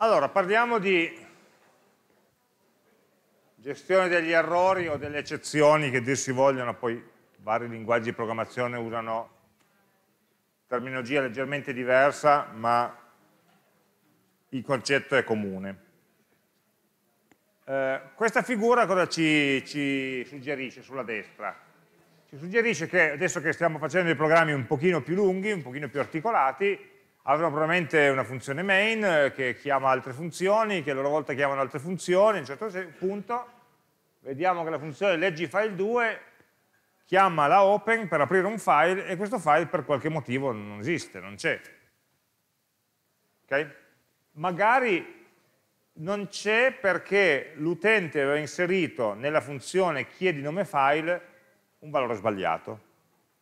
Allora, parliamo di gestione degli errori o delle eccezioni che dir si vogliono, poi vari linguaggi di programmazione usano terminologia leggermente diversa, ma il concetto è comune. Eh, questa figura cosa ci, ci suggerisce sulla destra? Ci suggerisce che adesso che stiamo facendo dei programmi un pochino più lunghi, un pochino più articolati, avranno probabilmente una funzione main eh, che chiama altre funzioni, che a loro volta chiamano altre funzioni, a un certo punto vediamo che la funzione leggi file 2 chiama la open per aprire un file e questo file per qualche motivo non esiste, non c'è. Okay? Magari non c'è perché l'utente aveva inserito nella funzione chiedi nome file un valore sbagliato,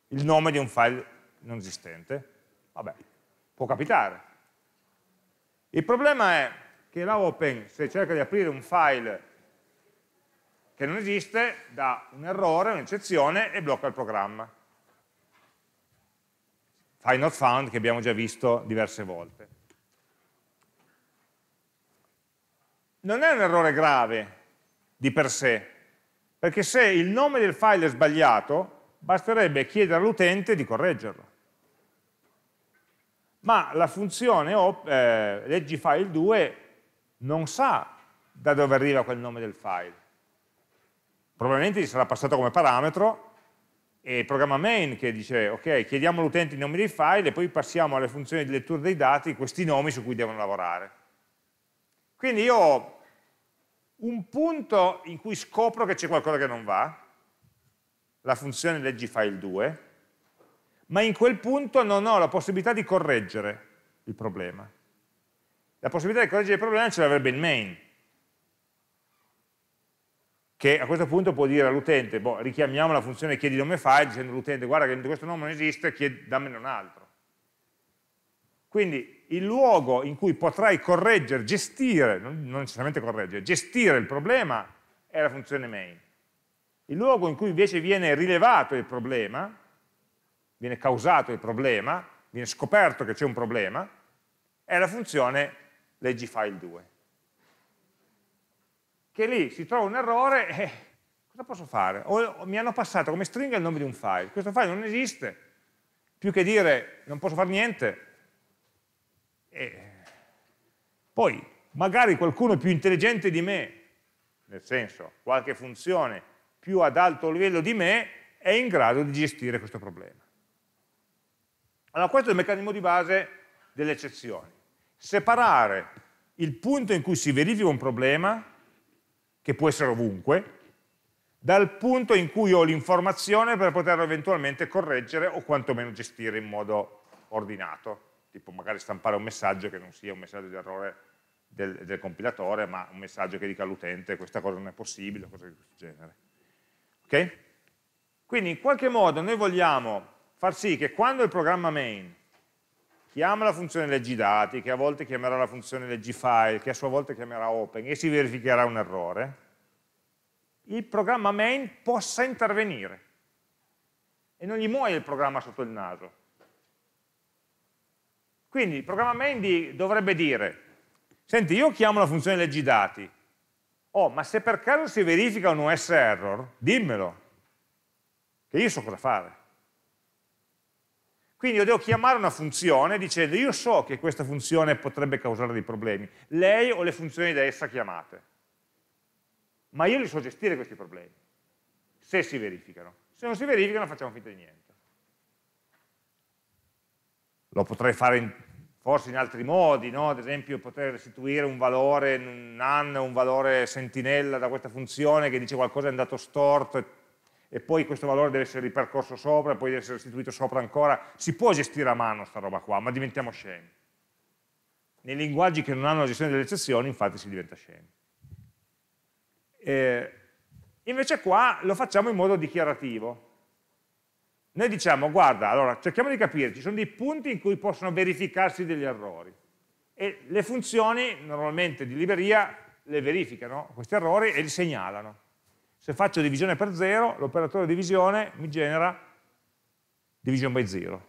il nome di un file non esistente. Vabbè, Può capitare. Il problema è che la Open, se cerca di aprire un file che non esiste, dà un errore, un'eccezione e blocca il programma. File not found che abbiamo già visto diverse volte. Non è un errore grave di per sé, perché se il nome del file è sbagliato, basterebbe chiedere all'utente di correggerlo ma la funzione eh, file 2 non sa da dove arriva quel nome del file. Probabilmente gli sarà passato come parametro e il programma main che dice ok, chiediamo all'utente i nomi dei file e poi passiamo alle funzioni di lettura dei dati questi nomi su cui devono lavorare. Quindi io ho un punto in cui scopro che c'è qualcosa che non va, la funzione file 2 ma in quel punto non ho la possibilità di correggere il problema. La possibilità di correggere il problema ce l'avrebbe il main, che a questo punto può dire all'utente, boh, richiamiamo la funzione chiedi nome file, dicendo all'utente guarda che questo nome non esiste, chiedi, dammene un altro. Quindi il luogo in cui potrai correggere, gestire, non necessariamente correggere, gestire il problema è la funzione main. Il luogo in cui invece viene rilevato il problema viene causato il problema, viene scoperto che c'è un problema, è la funzione leggi file 2. Che lì si trova un errore e cosa posso fare? O mi hanno passato come stringa il nome di un file, questo file non esiste, più che dire non posso fare niente. E poi magari qualcuno più intelligente di me, nel senso qualche funzione più ad alto livello di me, è in grado di gestire questo problema. Allora questo è il meccanismo di base delle eccezioni. Separare il punto in cui si verifica un problema, che può essere ovunque, dal punto in cui ho l'informazione per poterlo eventualmente correggere o quantomeno gestire in modo ordinato, tipo magari stampare un messaggio che non sia un messaggio di errore del, del compilatore, ma un messaggio che dica all'utente questa cosa non è possibile, cose di questo genere. Okay? Quindi in qualche modo noi vogliamo far sì che quando il programma main chiama la funzione leggi dati, che a volte chiamerà la funzione leggi file, che a sua volta chiamerà open, e si verificherà un errore, il programma main possa intervenire e non gli muoia il programma sotto il naso. Quindi il programma main di, dovrebbe dire, senti io chiamo la funzione leggi dati, oh ma se per caso si verifica un OS error, dimmelo, che io so cosa fare quindi io devo chiamare una funzione dicendo io so che questa funzione potrebbe causare dei problemi, lei o le funzioni da essa chiamate, ma io li so gestire questi problemi, se si verificano. Se non si verificano facciamo finta di niente. Lo potrei fare in, forse in altri modi, no? ad esempio potrei restituire un valore non, un valore sentinella da questa funzione che dice qualcosa è andato storto, e poi questo valore deve essere ripercorso sopra, e poi deve essere restituito sopra ancora. Si può gestire a mano sta roba qua, ma diventiamo scemi. Nei linguaggi che non hanno la gestione delle eccezioni, infatti, si diventa scemi. E invece qua lo facciamo in modo dichiarativo. Noi diciamo, guarda, allora, cerchiamo di capire, ci sono dei punti in cui possono verificarsi degli errori. E le funzioni, normalmente di libreria, le verificano questi errori e li segnalano se faccio divisione per 0, l'operatore divisione mi genera division by 0.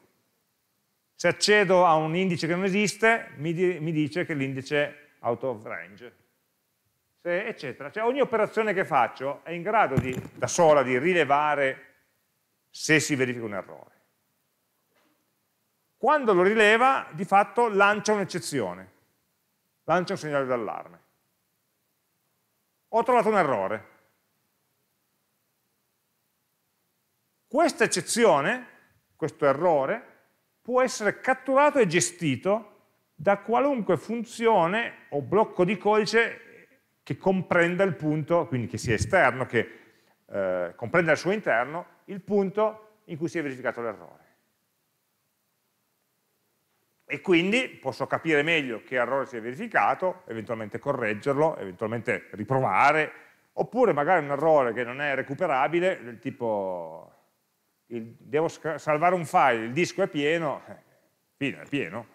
Se accedo a un indice che non esiste, mi, di, mi dice che l'indice è out of range, Se, eccetera. Cioè ogni operazione che faccio è in grado di, da sola di rilevare se si verifica un errore. Quando lo rileva, di fatto lancia un'eccezione, lancia un segnale d'allarme. Ho trovato un errore, Questa eccezione, questo errore, può essere catturato e gestito da qualunque funzione o blocco di codice che comprenda il punto, quindi che sia esterno, che eh, comprenda al suo interno il punto in cui si è verificato l'errore. E quindi posso capire meglio che errore si è verificato, eventualmente correggerlo, eventualmente riprovare, oppure magari un errore che non è recuperabile, del tipo il, devo salvare un file, il disco è pieno, eh, fine, è pieno,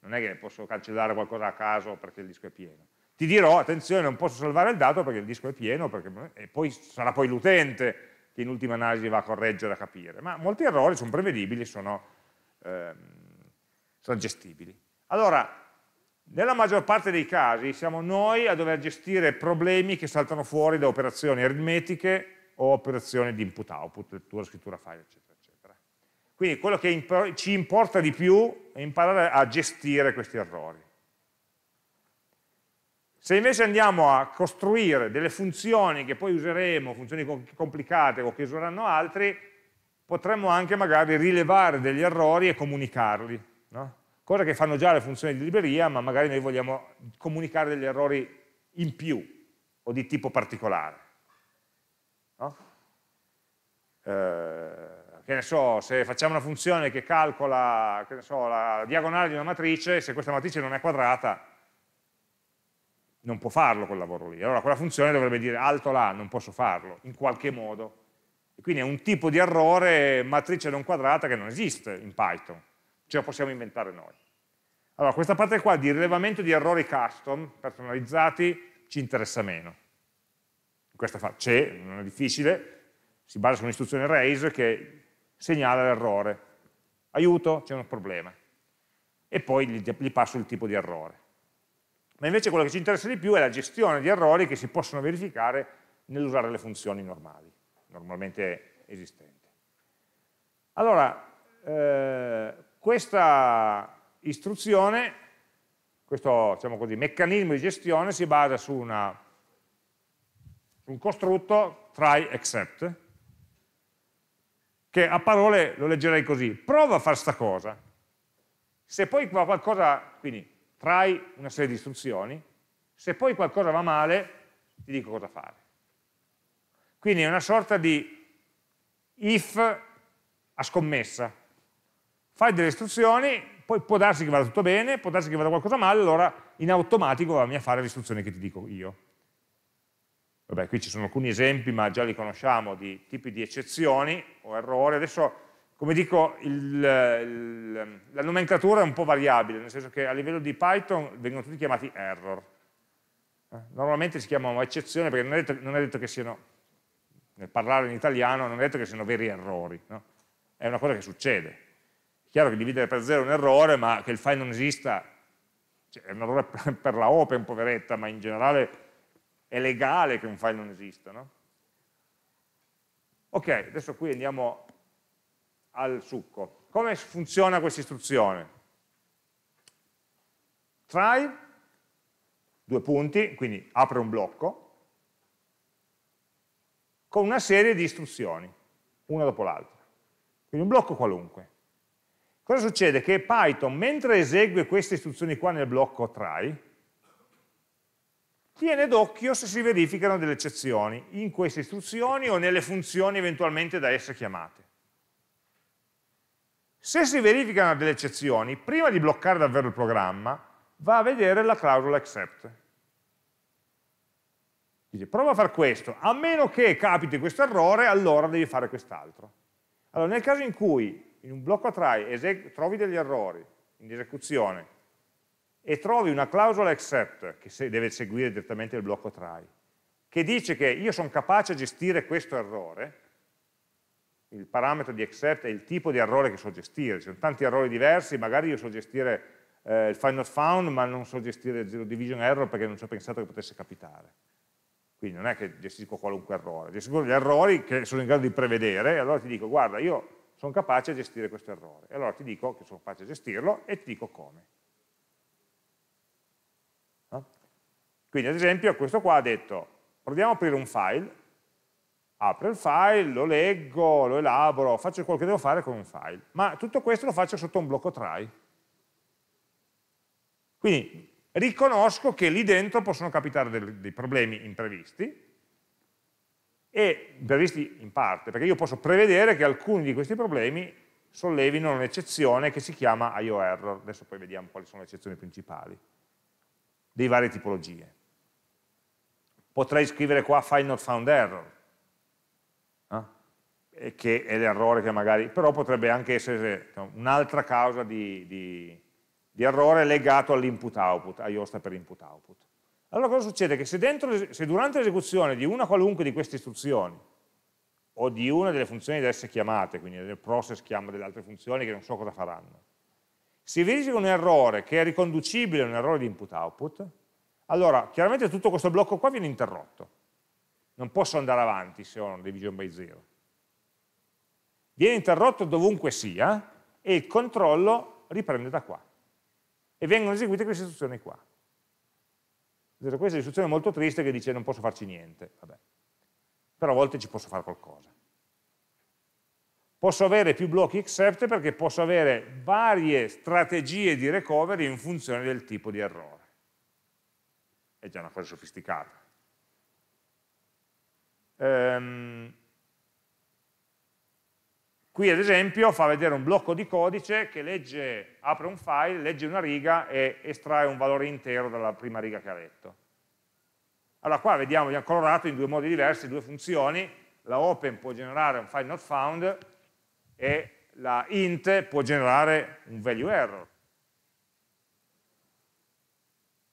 non è che posso cancellare qualcosa a caso perché il disco è pieno. Ti dirò, attenzione, non posso salvare il dato perché il disco è pieno, perché, e poi sarà poi l'utente che in ultima analisi va a correggere, a capire. Ma molti errori sono prevedibili, sono, ehm, sono gestibili. Allora, nella maggior parte dei casi siamo noi a dover gestire problemi che saltano fuori da operazioni aritmetiche o operazioni di input-output, lettura, scrittura file, eccetera, eccetera. Quindi quello che imp ci importa di più è imparare a gestire questi errori. Se invece andiamo a costruire delle funzioni che poi useremo, funzioni complicate o che useranno altri, potremmo anche magari rilevare degli errori e comunicarli, no? cosa che fanno già le funzioni di libreria, ma magari noi vogliamo comunicare degli errori in più o di tipo particolare. No? Eh, che ne so, se facciamo una funzione che calcola che so, la diagonale di una matrice, se questa matrice non è quadrata, non può farlo quel lavoro lì. Allora quella funzione dovrebbe dire alto là, non posso farlo, in qualche modo. E quindi è un tipo di errore matrice non quadrata che non esiste in Python, ce lo possiamo inventare noi. Allora questa parte qua di rilevamento di errori custom, personalizzati, ci interessa meno. Questa c'è, non è difficile, si basa su un'istruzione raise che segnala l'errore. Aiuto, c'è un problema. E poi gli, gli passo il tipo di errore. Ma invece quello che ci interessa di più è la gestione di errori che si possono verificare nell'usare le funzioni normali, normalmente esistenti. Allora, eh, questa istruzione, questo diciamo così, meccanismo di gestione si basa su una un costrutto try except, che a parole lo leggerei così, prova a fare sta cosa, se poi qualcosa, quindi try una serie di istruzioni, se poi qualcosa va male ti dico cosa fare. Quindi è una sorta di if a scommessa, fai delle istruzioni, poi può darsi che vada tutto bene, può darsi che vada qualcosa male, allora in automatico vammi a fare le istruzioni che ti dico io. Vabbè, qui ci sono alcuni esempi, ma già li conosciamo, di tipi di eccezioni o errori. Adesso, come dico, il, il, la nomenclatura è un po' variabile, nel senso che a livello di Python vengono tutti chiamati error. Eh, normalmente si chiamano eccezioni perché non è detto, non è detto che siano, nel parlare in italiano, non è detto che siano veri errori. No? È una cosa che succede. È chiaro che dividere per zero è un errore, ma che il file non esista, cioè, è un errore per la open, poveretta, ma in generale è legale che un file non esista, no? Ok, adesso qui andiamo al succo. Come funziona questa istruzione? Try, due punti, quindi apre un blocco, con una serie di istruzioni, una dopo l'altra. Quindi un blocco qualunque. Cosa succede? Che Python, mentre esegue queste istruzioni qua nel blocco try, tiene d'occhio se si verificano delle eccezioni in queste istruzioni o nelle funzioni eventualmente da esse chiamate. Se si verificano delle eccezioni, prima di bloccare davvero il programma, va a vedere la clausola accept. Dice, prova a fare questo, a meno che capiti questo errore, allora devi fare quest'altro. Allora, nel caso in cui in un blocco try trovi degli errori in esecuzione e trovi una clausola except, che deve seguire direttamente il blocco try, che dice che io sono capace a gestire questo errore, il parametro di except è il tipo di errore che so gestire, ci sono tanti errori diversi, magari io so gestire eh, il find not found, ma non so gestire il zero division error perché non ci ho pensato che potesse capitare. Quindi non è che gestisco qualunque errore, gestisco gli errori che sono in grado di prevedere e allora ti dico guarda io sono capace a gestire questo errore e allora ti dico che sono capace a gestirlo e ti dico come. Quindi ad esempio questo qua ha detto, proviamo a aprire un file, apro il file, lo leggo, lo elaboro, faccio quello che devo fare con un file, ma tutto questo lo faccio sotto un blocco try. Quindi riconosco che lì dentro possono capitare dei, dei problemi imprevisti, e imprevisti in parte, perché io posso prevedere che alcuni di questi problemi sollevino un'eccezione che si chiama IO error, adesso poi vediamo quali sono le eccezioni principali, dei varie tipologie potrei scrivere qua file not found error, eh? che è l'errore che magari, però potrebbe anche essere un'altra causa di, di, di, errore legato all'input output, a IOSTA per input output. Allora cosa succede? Che se, dentro, se durante l'esecuzione di una qualunque di queste istruzioni o di una delle funzioni da essere chiamate, quindi del process chiama delle altre funzioni che non so cosa faranno, si verifica un errore che è riconducibile a un errore di input output, allora, chiaramente tutto questo blocco qua viene interrotto. Non posso andare avanti se ho una division by zero. Viene interrotto dovunque sia e il controllo riprende da qua. E vengono eseguite queste istruzioni qua. Questa è un'istruzione molto triste che dice non posso farci niente. Vabbè. Però a volte ci posso fare qualcosa. Posso avere più blocchi except perché posso avere varie strategie di recovery in funzione del tipo di errore è già una cosa sofisticata. Ehm, qui ad esempio fa vedere un blocco di codice che legge, apre un file, legge una riga e estrae un valore intero dalla prima riga che ha letto. Allora qua vediamo, abbiamo colorato in due modi diversi due funzioni, la open può generare un file not found e la int può generare un value error.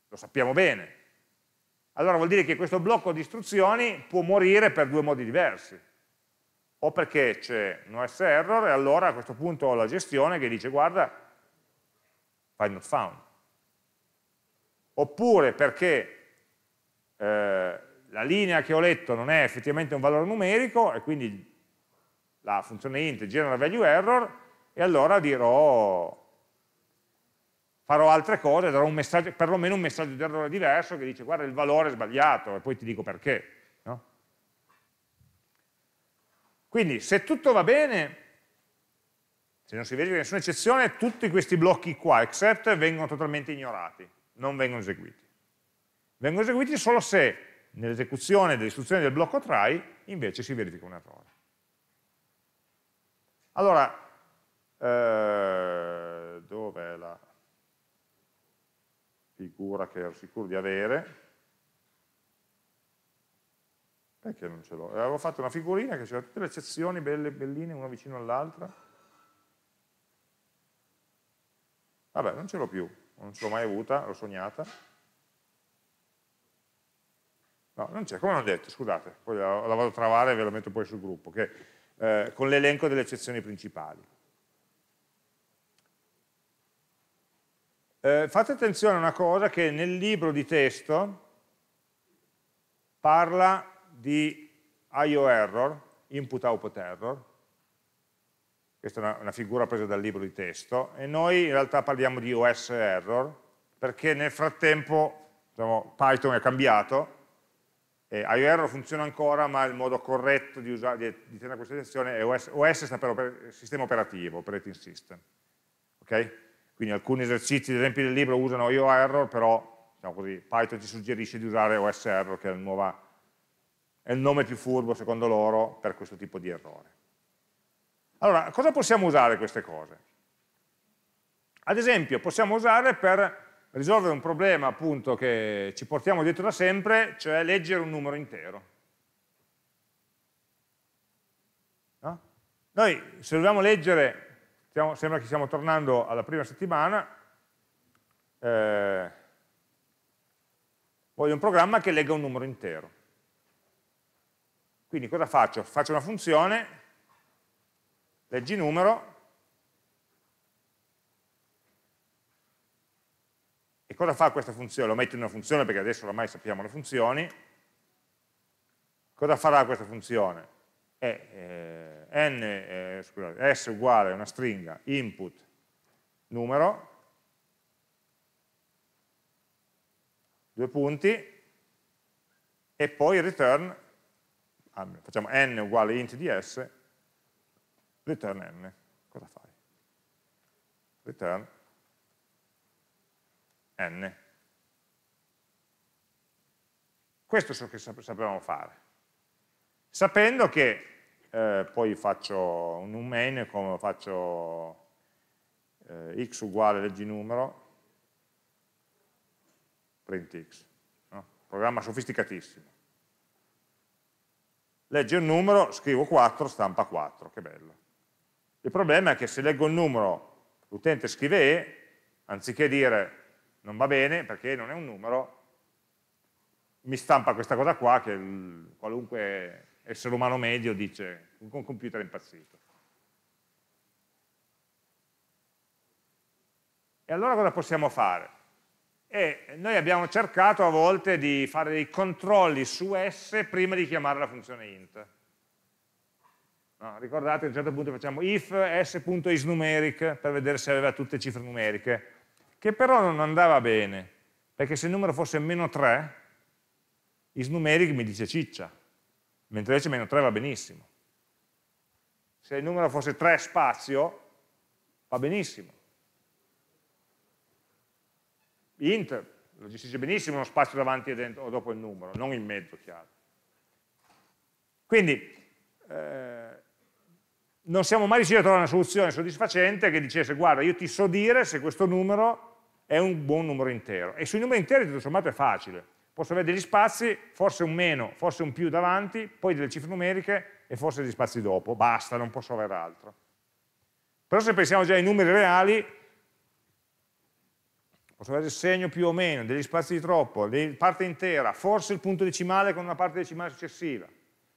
Lo sappiamo bene allora vuol dire che questo blocco di istruzioni può morire per due modi diversi. O perché c'è un OS error e allora a questo punto ho la gestione che dice guarda, find not found. Oppure perché eh, la linea che ho letto non è effettivamente un valore numerico e quindi la funzione int genera value error e allora dirò farò altre cose, darò un messaggio, perlomeno un messaggio d'errore diverso che dice guarda il valore è sbagliato e poi ti dico perché. No? Quindi se tutto va bene, se non si vede nessuna eccezione, tutti questi blocchi qua, except, vengono totalmente ignorati, non vengono eseguiti. Vengono eseguiti solo se nell'esecuzione dell'istruzione del blocco try invece si verifica un errore. Allora, eh, dov'è la figura che ero sicuro di avere, perché non ce l'ho? Eh, avevo fatto una figurina che c'era tutte le eccezioni belle, belline, una vicino all'altra. Vabbè, non ce l'ho più, non ce l'ho mai avuta, l'ho sognata. No, non c'è, come ho detto, scusate, poi la, la, vado a trovare e ve la metto poi sul gruppo, che, eh, con l'elenco delle eccezioni principali. Eh, fate attenzione a una cosa che nel libro di testo parla di IO error, input output error, questa è una, una, figura presa dal libro di testo, e noi in realtà parliamo di OS error, perché nel frattempo diciamo, Python è cambiato, e IO error funziona ancora, ma il modo corretto di, usare, di, di tenere questa attenzione è OS, OS sta per, per sistema operativo, operating system. Okay? Quindi alcuni esercizi, ad esempio del libro, usano io error, però diciamo così, Python ci suggerisce di usare OS error, che è, nuova, è il nome più furbo, secondo loro, per questo tipo di errore. Allora, cosa possiamo usare queste cose? Ad esempio, possiamo usare per risolvere un problema appunto che ci portiamo dietro da sempre, cioè leggere un numero intero. No? Noi se dobbiamo leggere siamo, sembra che stiamo tornando alla prima settimana. Eh, voglio un programma che legga un numero intero. Quindi cosa faccio? Faccio una funzione, leggi numero, e cosa fa questa funzione? Lo metto in una funzione perché adesso oramai sappiamo le funzioni. Cosa farà questa funzione? Eh, eh, n, eh, scusate, s uguale a una stringa input numero, due punti, e poi return, facciamo n uguale int di s, return n. Cosa fai? Return n. Questo è ciò che sapevamo fare sapendo che eh, poi faccio un main, come faccio eh, x uguale legginumero, print x. No? Programma sofisticatissimo. Legge un numero, scrivo 4, stampa 4, che bello. Il problema è che se leggo il numero, l'utente scrive E, anziché dire non va bene perché non è un numero, mi stampa questa cosa qua che qualunque essere umano medio dice un computer è impazzito. E allora cosa possiamo fare? E noi abbiamo cercato a volte di fare dei controlli su S prima di chiamare la funzione int. No, ricordate che a un certo punto facciamo if s.isNumeric per vedere se aveva tutte cifre numeriche, che però non andava bene, perché se il numero fosse meno 3, isNumeric mi dice ciccia mentre invece meno 3 va benissimo. Se il numero fosse 3 spazio, va benissimo. Int lo gestisce benissimo uno spazio davanti o dopo il numero, non in mezzo, chiaro. Quindi, eh, non siamo mai riusciti a trovare una soluzione soddisfacente che dicesse, guarda, io ti so dire se questo numero è un buon numero intero. E sui numeri interi, tutto sommato, è facile posso avere degli spazi, forse un meno, forse un più davanti, poi delle cifre numeriche e forse degli spazi dopo, basta, non posso avere altro. Però se pensiamo già ai numeri reali, posso avere il segno più o meno, degli spazi di troppo, la parte intera, forse il punto decimale con una parte decimale successiva.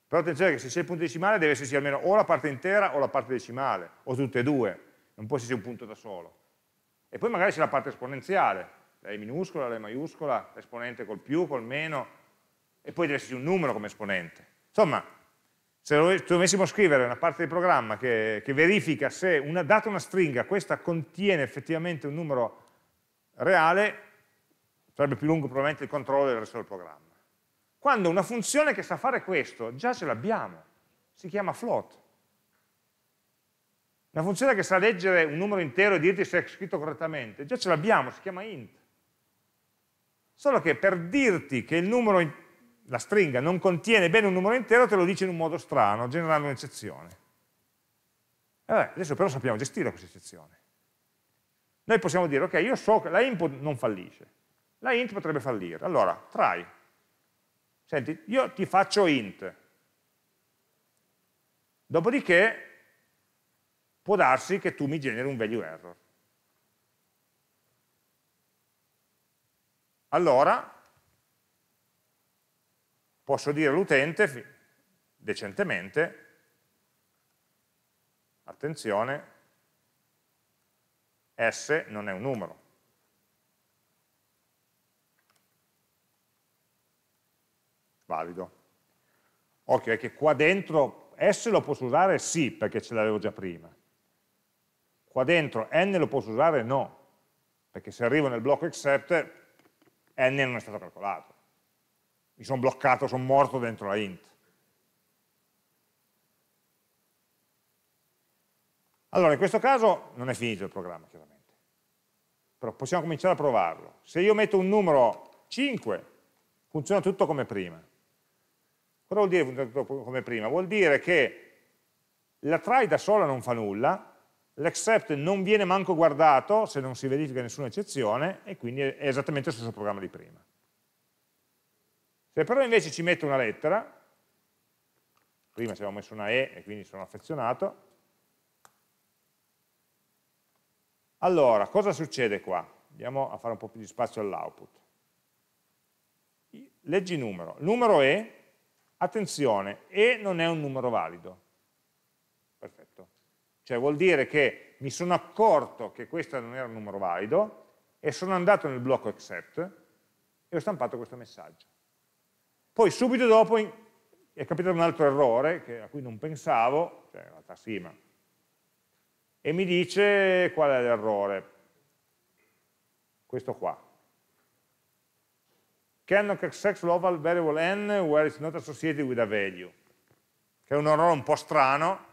Però attenzione che se c'è il punto decimale deve esserci almeno o la parte intera o la parte decimale, o tutte e due, non può esserci un punto da solo. E poi magari c'è la parte esponenziale, la E minuscola, la E maiuscola, l'esponente col più, col meno, e poi deve esserci un numero come esponente. Insomma, se dovessimo scrivere una parte del programma che, che verifica se una, data una stringa, questa contiene effettivamente un numero reale, sarebbe più lungo probabilmente il controllo del resto del programma. Quando una funzione che sa fare questo, già ce l'abbiamo, si chiama float. Una funzione che sa leggere un numero intero e dirti se è scritto correttamente, già ce l'abbiamo, si chiama int. Solo che per dirti che numero, la stringa non contiene bene un numero intero te lo dice in un modo strano, generando un'eccezione. Eh, adesso però sappiamo gestire questa eccezione. Noi possiamo dire, ok, io so che la input non fallisce, la int potrebbe fallire. Allora, try. Senti, io ti faccio int. Dopodiché può darsi che tu mi generi un value error. allora posso dire all'utente decentemente attenzione S non è un numero valido occhio è che qua dentro S lo posso usare sì perché ce l'avevo già prima qua dentro N lo posso usare no perché se arrivo nel blocco except n non è stato calcolato. Mi sono bloccato, sono morto dentro la int. Allora, in questo caso non è finito il programma, chiaramente. Però possiamo cominciare a provarlo. Se io metto un numero 5, funziona tutto come prima. Cosa vuol dire funziona tutto come prima? Vuol dire che la try da sola non fa nulla, L'except non viene manco guardato se non si verifica nessuna eccezione e quindi è esattamente lo stesso programma di prima. Se però invece ci metto una lettera, prima ci avevo messo una E e quindi sono affezionato, allora cosa succede qua? Andiamo a fare un po' più di spazio all'output. Leggi numero. Numero E, attenzione, E non è un numero valido, cioè vuol dire che mi sono accorto che questo non era un numero valido e sono andato nel blocco except e ho stampato questo messaggio. Poi subito dopo è capitato un altro errore che, a cui non pensavo, cioè in realtà sì, ma... E mi dice qual è l'errore. Questo qua. Cannot access global variable n where it's not associated with a value. Che è un errore un po' strano,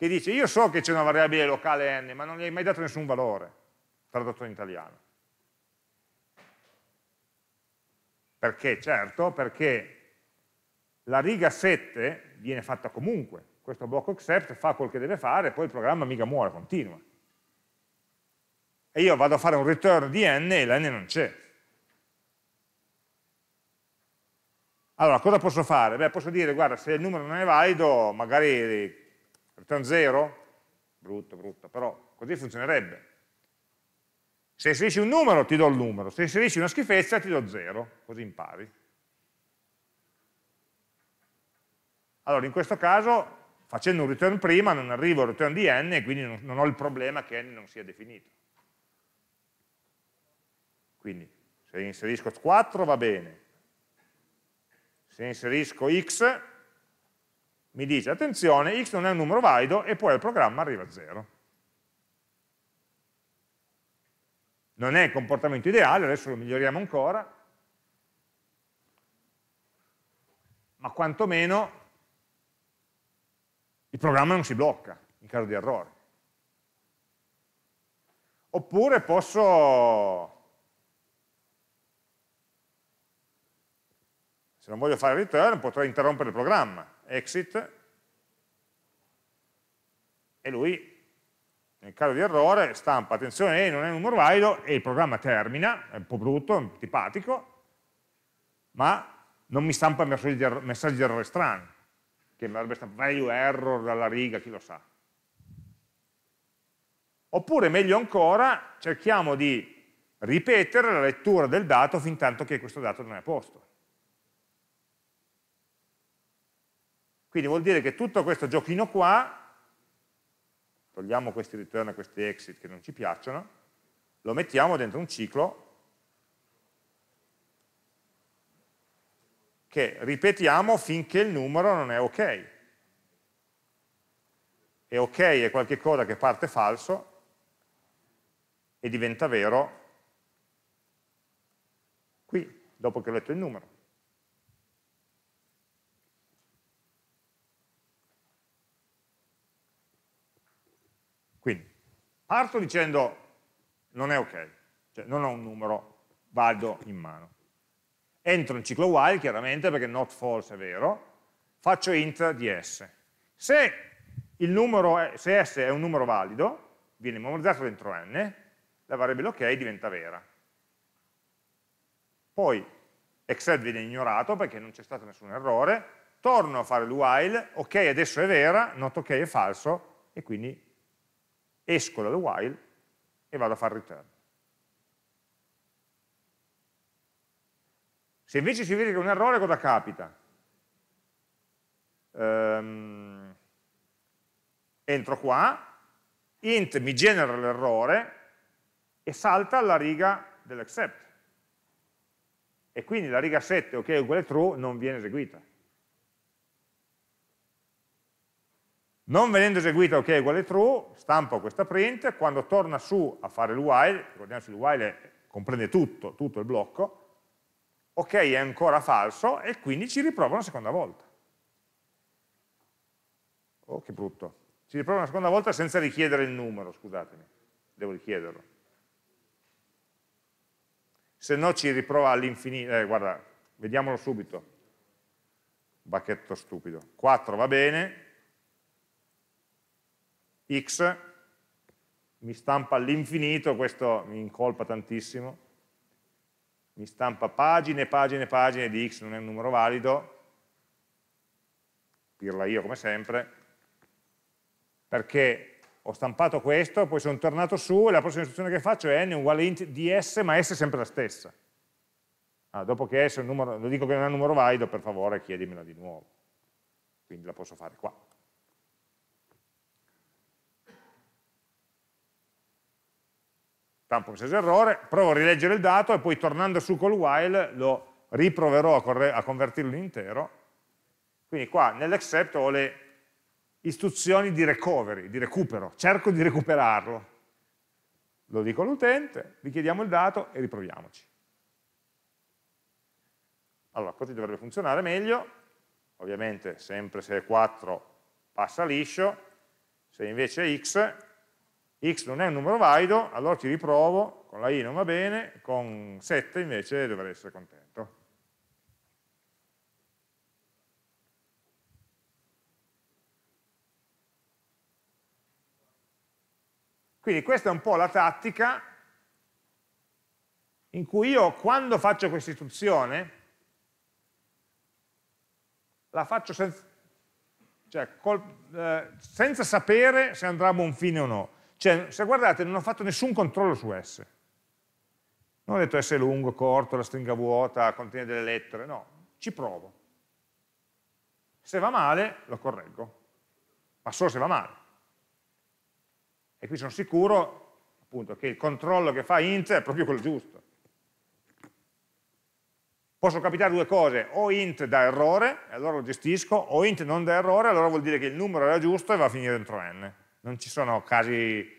che dice io so che c'è una variabile locale n, ma non gli hai mai dato nessun valore, tradotto in italiano. Perché? Certo, perché la riga 7 viene fatta comunque, questo blocco except fa quel che deve fare, poi il programma mica muore, continua. E io vado a fare un return di n e la n non c'è. Allora, cosa posso fare? Beh, posso dire, guarda, se il numero non è valido, magari return 0, brutto, brutto, però così funzionerebbe. Se inserisci un numero ti do il numero, se inserisci una schifezza ti do 0, così impari. Allora in questo caso facendo un return prima non arrivo al return di n e quindi non, ho il problema che n non sia definito. Quindi se inserisco 4 va bene, se inserisco x mi dice attenzione x non è un numero valido e poi al programma arriva a 0 non è il comportamento ideale adesso lo miglioriamo ancora ma quantomeno il programma non si blocca in caso di errore oppure posso se non voglio fare return potrei interrompere il programma exit e lui nel caso di errore stampa attenzione eh, non è un numero valido e il programma termina, è un po' brutto, è antipatico ma non mi stampa messaggi di, errore, messaggi di errore strani che mi avrebbe stampato value error dalla riga, chi lo sa oppure meglio ancora cerchiamo di ripetere la lettura del dato fin tanto che questo dato non è a posto Quindi vuol dire che tutto questo giochino qua, togliamo questi return e questi exit che non ci piacciono, lo mettiamo dentro un ciclo che ripetiamo finché il numero non è ok. E ok è qualcosa che parte falso e diventa vero qui, dopo che ho letto il numero. Parto dicendo non è ok, cioè non ho un numero valido in mano. Entro in ciclo while, chiaramente, perché not false è vero, faccio int di s. Se, è, se s è un numero valido, viene memorizzato dentro n, la variabile ok diventa vera. Poi except viene ignorato perché non c'è stato nessun errore, torno a fare il while, ok adesso è vera, not ok è falso, e quindi esco dal while e vado a fare return. Se invece si verifica un errore cosa capita? Um, entro qua, int mi genera l'errore e salta la riga dell'except. E quindi la riga 7, ok, uguale true, non viene eseguita. non venendo eseguita ok è uguale true, stampo questa print, quando torna su a fare il while, ricordiamoci il while comprende tutto, tutto il blocco, ok è ancora falso e quindi ci riprova una seconda volta. Oh che brutto, ci riprova una seconda volta senza richiedere il numero, scusatemi, devo richiederlo. Se no ci riprova all'infinito, eh, guarda, vediamolo subito, bacchetto stupido, 4 va bene, x, mi stampa all'infinito, questo mi incolpa tantissimo, mi stampa pagine, pagine, pagine di x, non è un numero valido, pirla io come sempre, perché ho stampato questo, poi sono tornato su e la prossima istruzione che faccio è n uguale int di s, ma s è sempre la stessa. Ah, dopo che s è un numero, lo dico che non è un numero valido, per favore chiedimela di nuovo. Quindi la posso fare qua. stampo un messaggio errore, provo a rileggere il dato e poi tornando su col while lo riproverò a, a convertirlo in intero. Quindi qua nell'except ho le istruzioni di recovery, di recupero, cerco di recuperarlo. Lo dico all'utente, richiediamo il dato e riproviamoci. Allora, così dovrebbe funzionare meglio. Ovviamente sempre se è 4 passa liscio, se invece è x x non è un numero valido, allora ci riprovo, con la i non va bene, con 7 invece dovrei essere contento. Quindi questa è un po' la tattica in cui io quando faccio questa istruzione la faccio senza, cioè col, eh, senza sapere se andrà a buon fine o no cioè, se guardate, non ho fatto nessun controllo su S. Non ho detto S è lungo, corto, la stringa vuota, contiene delle lettere, no, ci provo. Se va male, lo correggo, ma solo se va male. E qui sono sicuro appunto, che il controllo che fa int è proprio quello giusto. Possono capitare due cose, o int dà errore, e allora lo gestisco, o int non dà errore, allora vuol dire che il numero era giusto e va a finire dentro n non ci sono casi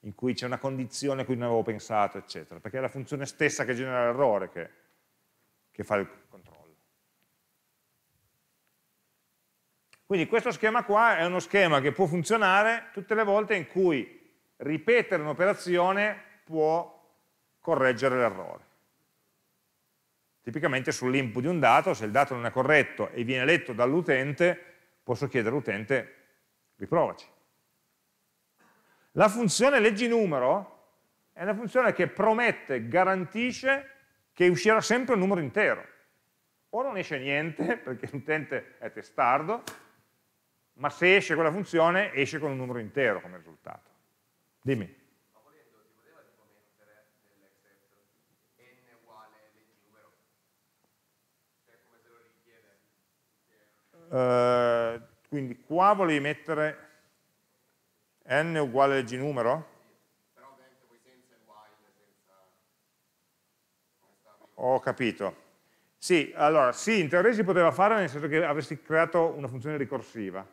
in cui c'è una condizione a cui non avevo pensato, eccetera, perché è la funzione stessa che genera l'errore che, che fa il controllo. Quindi questo schema qua è uno schema che può funzionare tutte le volte in cui ripetere un'operazione può correggere l'errore. Tipicamente sull'input di un dato, se il dato non è corretto e viene letto dall'utente, posso chiedere all'utente riprovaci. La funzione leggi numero è una funzione che promette, garantisce che uscirà sempre un numero intero. O non esce niente, perché l'utente è testardo, ma se esce quella funzione, esce con un numero intero come risultato. Dimmi. Uh, quindi qua volevi mettere n uguale a g numero? Ho capito. Sì, allora, sì, in teoria si poteva fare nel senso che avresti creato una funzione ricorsiva.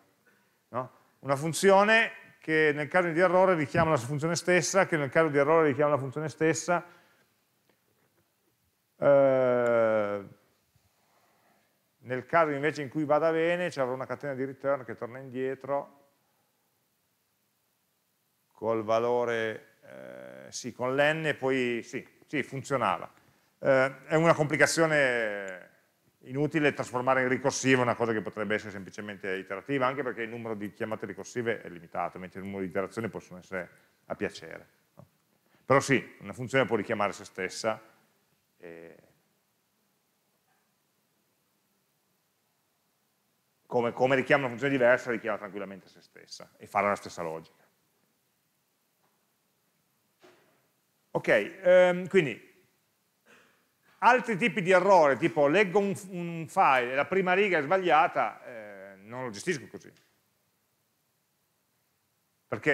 No? Una funzione che nel caso di errore richiama la funzione stessa, che nel caso di errore richiama la funzione stessa. Eh, nel caso invece in cui vada bene, ci avrò una catena di return che torna indietro col valore, eh, sì, con l'N, e poi sì, sì funzionava. Eh, è una complicazione inutile trasformare in ricorsiva una cosa che potrebbe essere semplicemente iterativa, anche perché il numero di chiamate ricorsive è limitato, mentre il numero di iterazioni possono essere a piacere. No? Però sì, una funzione può richiamare se stessa. Eh, come, come richiama una funzione diversa, richiama tranquillamente se stessa e farà la stessa logica. Ok, ehm, quindi altri tipi di errore, tipo leggo un, un file e la prima riga è sbagliata, eh, non lo gestisco così. Perché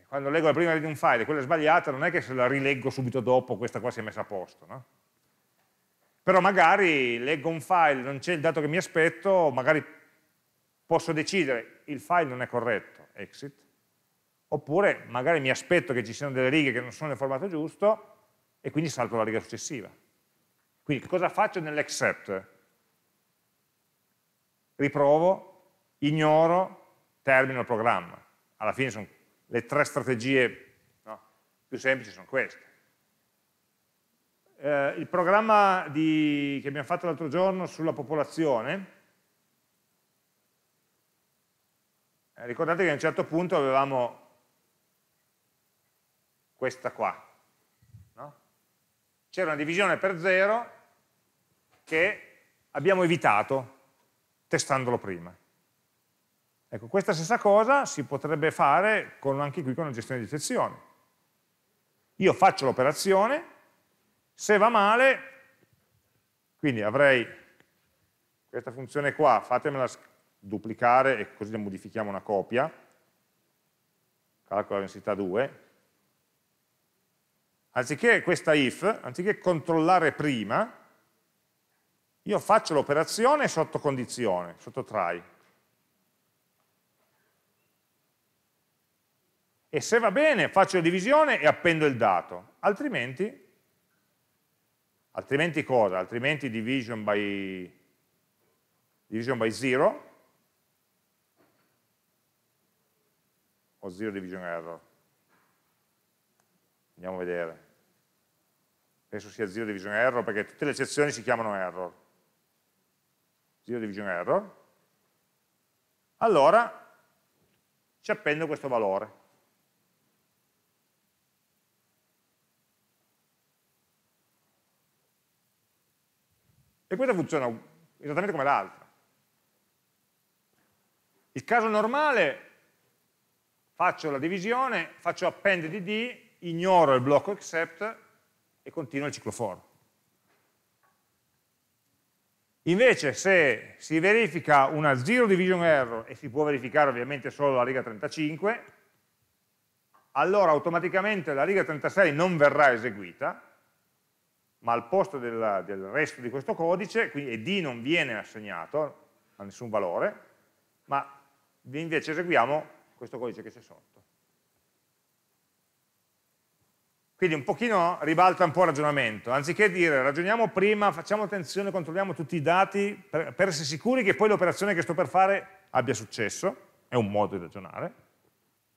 eh, quando leggo la prima riga di un file e quella è sbagliata, non è che se la rileggo subito dopo questa qua si è messa a posto, no? Però magari leggo un file, non c'è il dato che mi aspetto, magari posso decidere il file non è corretto, exit, oppure magari mi aspetto che ci siano delle righe che non sono nel formato giusto e quindi salto la riga successiva. Quindi cosa faccio nell'except? Riprovo, ignoro, termino il programma. Alla fine sono le tre strategie no, più semplici sono queste. Eh, il programma di, che abbiamo fatto l'altro giorno sulla popolazione, eh, ricordate che a un certo punto avevamo questa qua. No? C'era una divisione per 0 che abbiamo evitato testandolo prima. Ecco, questa stessa cosa si potrebbe fare con, anche qui con la gestione di sezione. Io faccio l'operazione, se va male, quindi avrei questa funzione qua, fatemela duplicare e così ne modifichiamo una copia, calcolo la densità 2, anziché questa if, anziché controllare prima, io faccio l'operazione sotto condizione, sotto try. E se va bene faccio la divisione e appendo il dato, altrimenti, altrimenti cosa? Altrimenti division by, division by zero o zero division error. Andiamo a vedere penso sia zero division error, perché tutte le eccezioni si chiamano error. Zero division error. Allora ci appendo questo valore. E questa funziona esattamente come l'altra. Il caso normale, faccio la divisione, faccio append di D, ignoro il blocco except e continua il ciclo cicloforo. Invece se si verifica una zero division error, e si può verificare ovviamente solo la riga 35, allora automaticamente la riga 36 non verrà eseguita, ma al posto del, del resto di questo codice, quindi e D non viene assegnato a nessun valore, ma invece eseguiamo questo codice che c'è sotto. Quindi un pochino ribalta un po' il ragionamento, anziché dire ragioniamo prima, facciamo attenzione, controlliamo tutti i dati per, per essere sicuri che poi l'operazione che sto per fare abbia successo, è un modo di ragionare,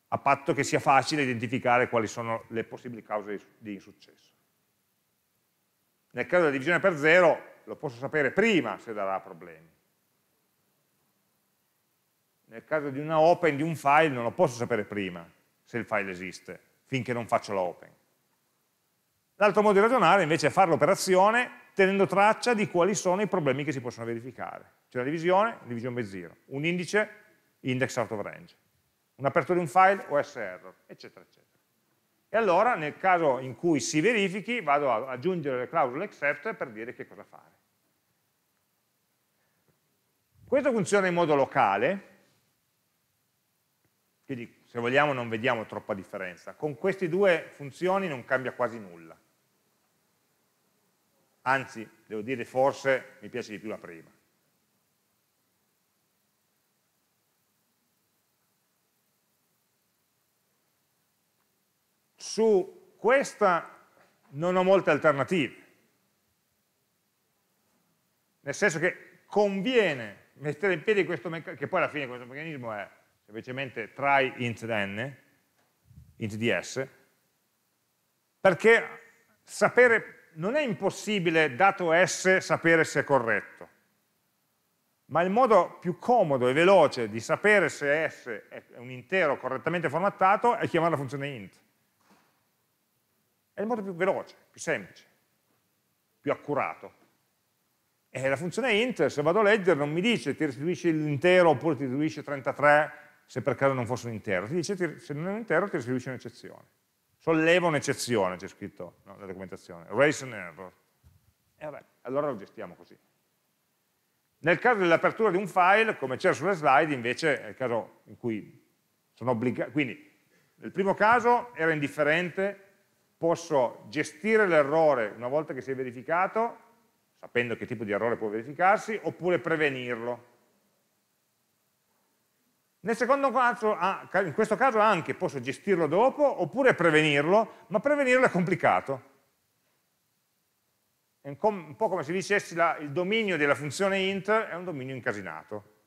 a patto che sia facile identificare quali sono le possibili cause di insuccesso. Nel caso della divisione per zero lo posso sapere prima se darà problemi. Nel caso di una open di un file non lo posso sapere prima se il file esiste, finché non faccio la open. L'altro modo di ragionare invece è fare l'operazione tenendo traccia di quali sono i problemi che si possono verificare. C'è la divisione, divisione by zero, un indice, index out of range, un'apertura di un file, OS error, eccetera, eccetera. E allora nel caso in cui si verifichi vado ad aggiungere le clausole except per dire che cosa fare. Questo funziona in modo locale, quindi se vogliamo non vediamo troppa differenza. Con queste due funzioni non cambia quasi nulla anzi devo dire forse mi piace di più la prima. Su questa non ho molte alternative, nel senso che conviene mettere in piedi questo meccanismo, che poi alla fine questo meccanismo è semplicemente try int n, int ds, perché sapere non è impossibile, dato S, sapere se è corretto, ma il modo più comodo e veloce di sapere se S è un intero correttamente formattato è chiamare la funzione int. È il modo più veloce, più semplice, più accurato. E la funzione int, se vado a leggere, non mi dice ti restituisce l'intero oppure ti restituisce 33 se per caso non fosse un intero, ti dice se non è un intero ti restituisce un'eccezione solleva un'eccezione, c'è scritto nella no, documentazione, raise an error. E vabbè, allora lo gestiamo così. Nel caso dell'apertura di un file, come c'era sulle slide, invece è il caso in cui sono obbligato, quindi nel primo caso era indifferente, posso gestire l'errore una volta che si è verificato, sapendo che tipo di errore può verificarsi, oppure prevenirlo. Nel secondo caso, in questo caso anche posso gestirlo dopo oppure prevenirlo, ma prevenirlo è complicato. È un, po' come se dicessi la, il dominio della funzione int è un dominio incasinato.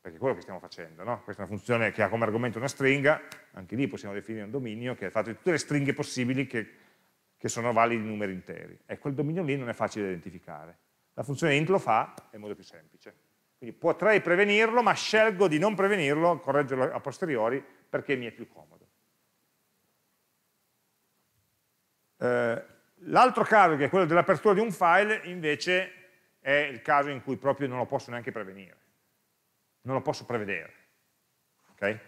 Perché è quello che stiamo facendo, no? Questa è una funzione che ha come argomento una stringa, anche lì possiamo definire un dominio che è fatto di tutte le stringhe possibili che, che sono validi numeri interi. E ecco, quel dominio lì non è facile da identificare. La funzione int lo fa in modo più semplice. Quindi potrei prevenirlo, ma scelgo di non prevenirlo, correggerlo a posteriori, perché mi è più comodo. Eh, L'altro caso, che è quello dell'apertura di un file, invece è il caso in cui proprio non lo posso neanche prevenire, non lo posso prevedere. Okay?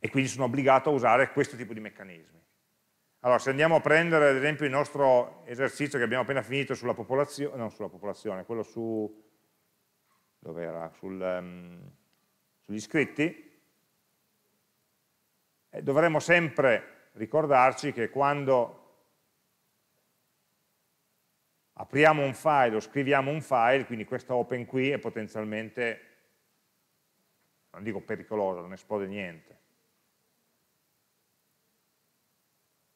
E quindi sono obbligato a usare questo tipo di meccanismi. Allora, se andiamo a prendere ad esempio il nostro esercizio che abbiamo appena finito sulla popolazione, non sulla popolazione, quello su dove era, Sul, um, sugli iscritti, e dovremmo sempre ricordarci che quando apriamo un file o scriviamo un file, quindi questa open qui è potenzialmente, non dico pericolosa, non esplode niente,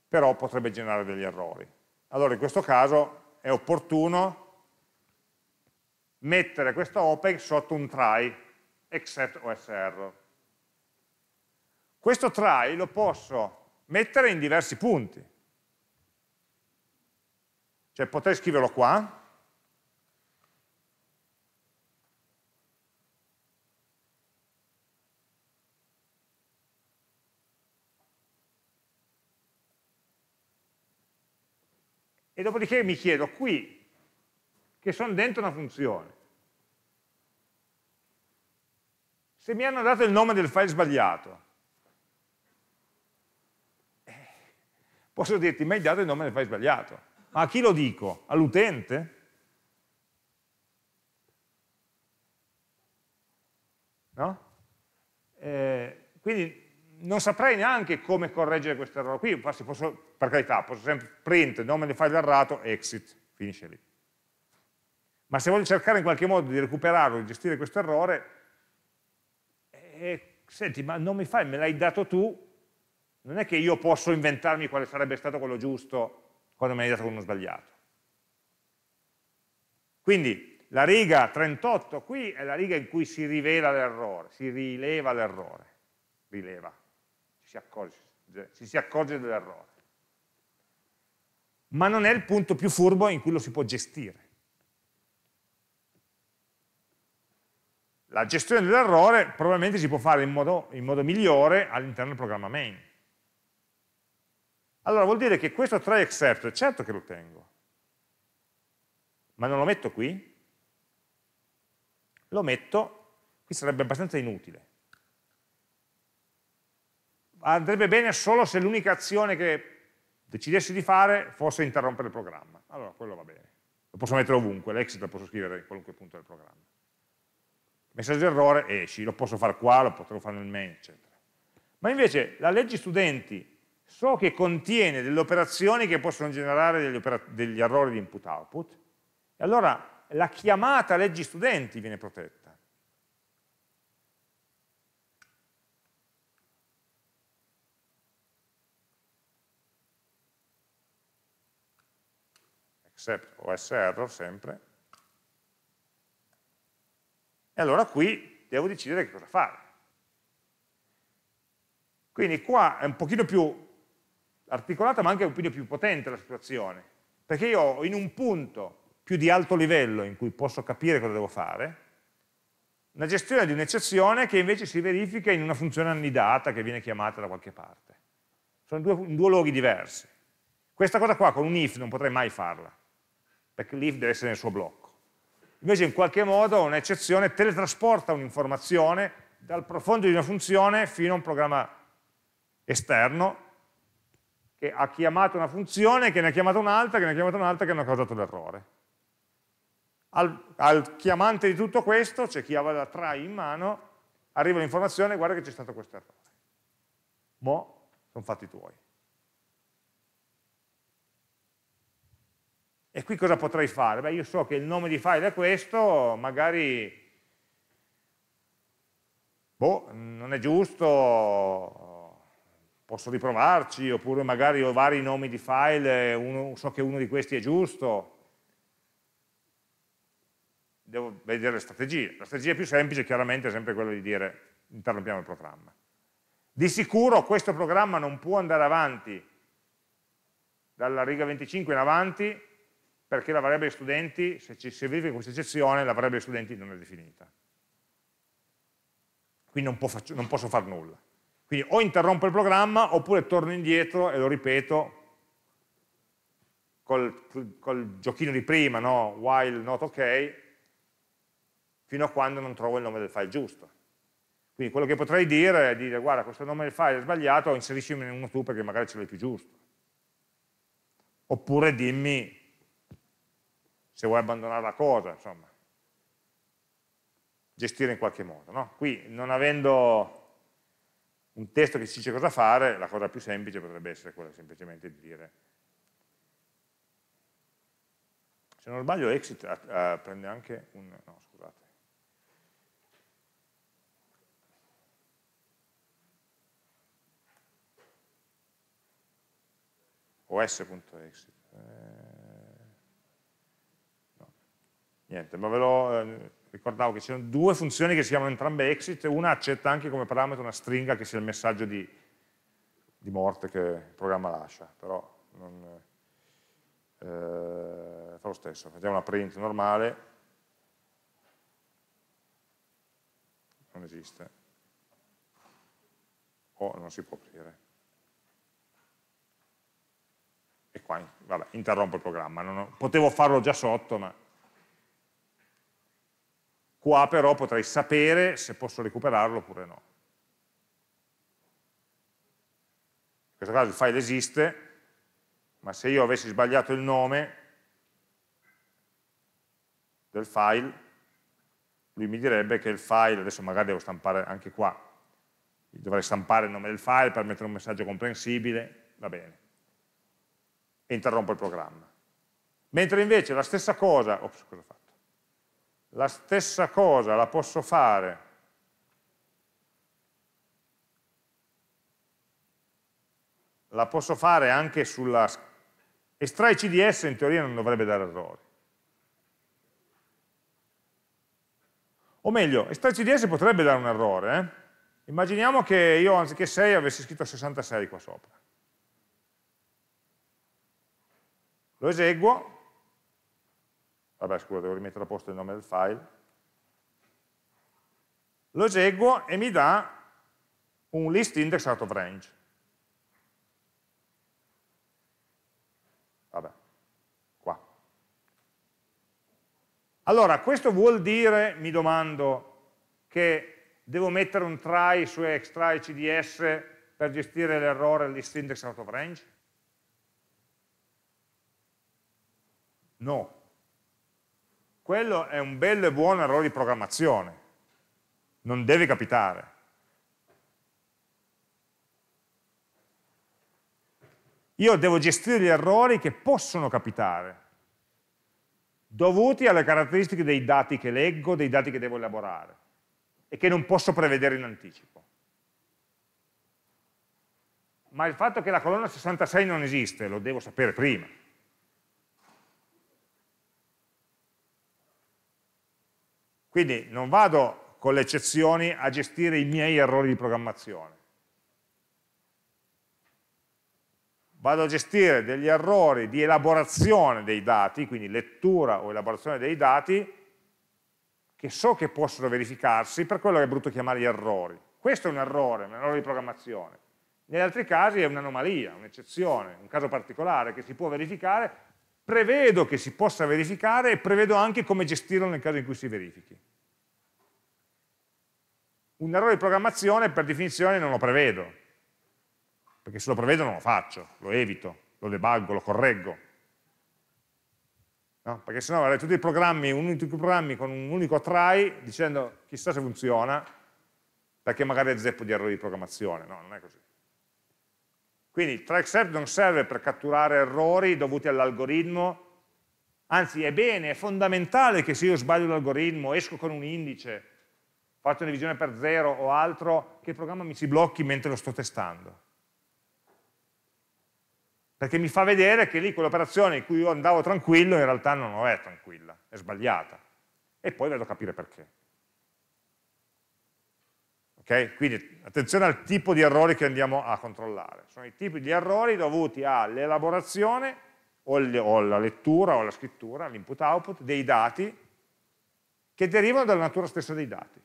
però potrebbe generare degli errori. Allora in questo caso è opportuno mettere questo OPEC sotto un try, except OSR. Questo try lo posso mettere in diversi punti. Cioè potrei scriverlo qua, e dopodiché mi chiedo qui, che sono dentro una funzione, se mi hanno dato il nome del file sbagliato, eh, posso dirti, mi hai dato il nome del file sbagliato, ma a chi lo dico? All'utente? No? Eh, quindi non saprei neanche come correggere questo errore qui, posso, per carità, posso sempre print, nome del file errato, exit, finisce lì. Ma se voglio cercare in qualche modo di recuperarlo, di gestire questo errore, eh, senti, ma non mi fai, me l'hai dato tu, non è che io posso inventarmi quale sarebbe stato quello giusto quando me l'hai dato uno sbagliato. Quindi la riga 38 qui è la riga in cui si rivela l'errore, si rileva l'errore, rileva, ci si accorge, accorge dell'errore. Ma non è il punto più furbo in cui lo si può gestire. la gestione dell'errore probabilmente si può fare in modo, in modo migliore all'interno del programma main. Allora vuol dire che questo try except, certo che lo tengo, ma non lo metto qui? Lo metto, qui sarebbe abbastanza inutile. Andrebbe bene solo se l'unica azione che decidessi di fare fosse interrompere il programma. Allora quello va bene. Lo posso mettere ovunque, l'exit lo posso scrivere in qualunque punto del programma messaggio errore, esci, eh, lo posso fare qua, lo potrò fare nel main, eccetera. Ma invece la legge studenti so che contiene delle operazioni che possono generare degli, degli errori di input-output, e allora la chiamata leggi studenti viene protetta. except OS error sempre, e allora qui devo decidere che cosa fare. Quindi qua è un pochino più articolata ma anche un pochino più potente la situazione, perché io ho in un punto più di alto livello in cui posso capire cosa devo fare, una gestione di un'eccezione che invece si verifica in una funzione annidata che viene chiamata da qualche parte. Sono due, in due luoghi diversi. Questa cosa qua con un if non potrei mai farla, perché l'if deve essere nel suo blocco invece in qualche modo un'eccezione teletrasporta un'informazione dal profondo di una funzione fino a un programma esterno che ha chiamato una funzione, che ne ha chiamato un'altra, che ne ha chiamato un'altra, che ne ha causato l'errore. Al, al, chiamante di tutto questo, c'è cioè chi aveva la try in mano, arriva l'informazione, guarda che c'è stato questo errore. Mo, sono fatti tuoi. E qui cosa potrei fare? Beh, io so che il nome di file è questo, magari boh, non è giusto, posso riprovarci, oppure magari ho vari nomi di file, uno, so che uno di questi è giusto. Devo vedere le strategie. La strategia più semplice chiaramente è sempre quella di dire interrompiamo il programma. Di sicuro questo programma non può andare avanti dalla riga 25 in avanti perché la variabile studenti, se ci si verifica questa eccezione, la variabile studenti non è definita. Quindi non, faccio, non posso fare nulla. Quindi o interrompo il programma oppure torno indietro e lo ripeto col, col giochino di prima, no? while not ok, fino a quando non trovo il nome del file giusto. Quindi quello che potrei dire è dire guarda questo nome del file è sbagliato, inseriscimene uno tu perché magari ce l'hai più giusto. Oppure dimmi se vuoi abbandonare la cosa, insomma, gestire in qualche modo. No? Qui non avendo un testo che ci dice cosa fare, la cosa più semplice potrebbe essere quella semplicemente di dire se non sbaglio exit a, prende anche un no scusate os.exit eh. Niente, ma ve lo eh, ricordavo che ci sono due funzioni che si chiamano entrambe exit, una accetta anche come parametro una stringa che sia il messaggio di, di morte che il programma lascia, però non, eh, fa lo stesso, facciamo una print normale, non esiste, o non si può aprire. E qua, vabbè, interrompo il programma, non ho, potevo farlo già sotto, ma Qua però potrei sapere se posso recuperarlo oppure no. In questo caso il file esiste, ma se io avessi sbagliato il nome del file, lui mi direbbe che il file, adesso magari devo stampare anche qua, dovrei stampare il nome del file per mettere un messaggio comprensibile, va bene, e interrompo il programma. Mentre invece la stessa cosa, ops, cosa fa? la stessa cosa la posso fare la posso fare anche sulla estrai CDS in teoria non dovrebbe dare errori o meglio, estrai CDS potrebbe dare un errore eh? immaginiamo che io anziché 6 avessi scritto 66 qua sopra lo eseguo vabbè scusa, devo rimettere a posto il nome del file, lo eseguo e mi dà un list index out of range. Vabbè, qua. Allora, questo vuol dire, mi domando, che devo mettere un try su extry cds per gestire l'errore list index out of range? No, quello è un bello e buono errore di programmazione, non deve capitare. Io devo gestire gli errori che possono capitare, dovuti alle caratteristiche dei dati che leggo, dei dati che devo elaborare e che non posso prevedere in anticipo. Ma il fatto che la colonna 66 non esiste lo devo sapere prima. Quindi non vado con le eccezioni a gestire i miei errori di programmazione. Vado a gestire degli errori di elaborazione dei dati, quindi lettura o elaborazione dei dati, che so che possono verificarsi, per quello che è brutto chiamarli errori. Questo è un errore, un errore di programmazione. Negli altri casi è un'anomalia, un'eccezione, un caso particolare che si può verificare, prevedo che si possa verificare e prevedo anche come gestirlo nel caso in cui si verifichi un errore di programmazione per definizione non lo prevedo, perché se lo prevedo non lo faccio, lo evito, lo debuggo, lo correggo. No? Perché sennò avrei tutti i programmi, un, tutti programmi con un unico try dicendo chissà se funziona, perché magari è zeppo di errori di programmazione, no, non è così. Quindi il try except non serve per catturare errori dovuti all'algoritmo, anzi è bene, è fondamentale che se io sbaglio l'algoritmo, esco con un indice, faccio una divisione per zero o altro, che il programma mi si blocchi mentre lo sto testando. Perché mi fa vedere che lì quell'operazione in cui io andavo tranquillo in realtà non è tranquilla, è sbagliata. E poi vado a capire perché. Ok? Quindi attenzione al tipo di errori che andiamo a controllare. Sono i tipi di errori dovuti all'elaborazione o, alla lettura o alla scrittura, all'input-output dei dati che derivano dalla natura stessa dei dati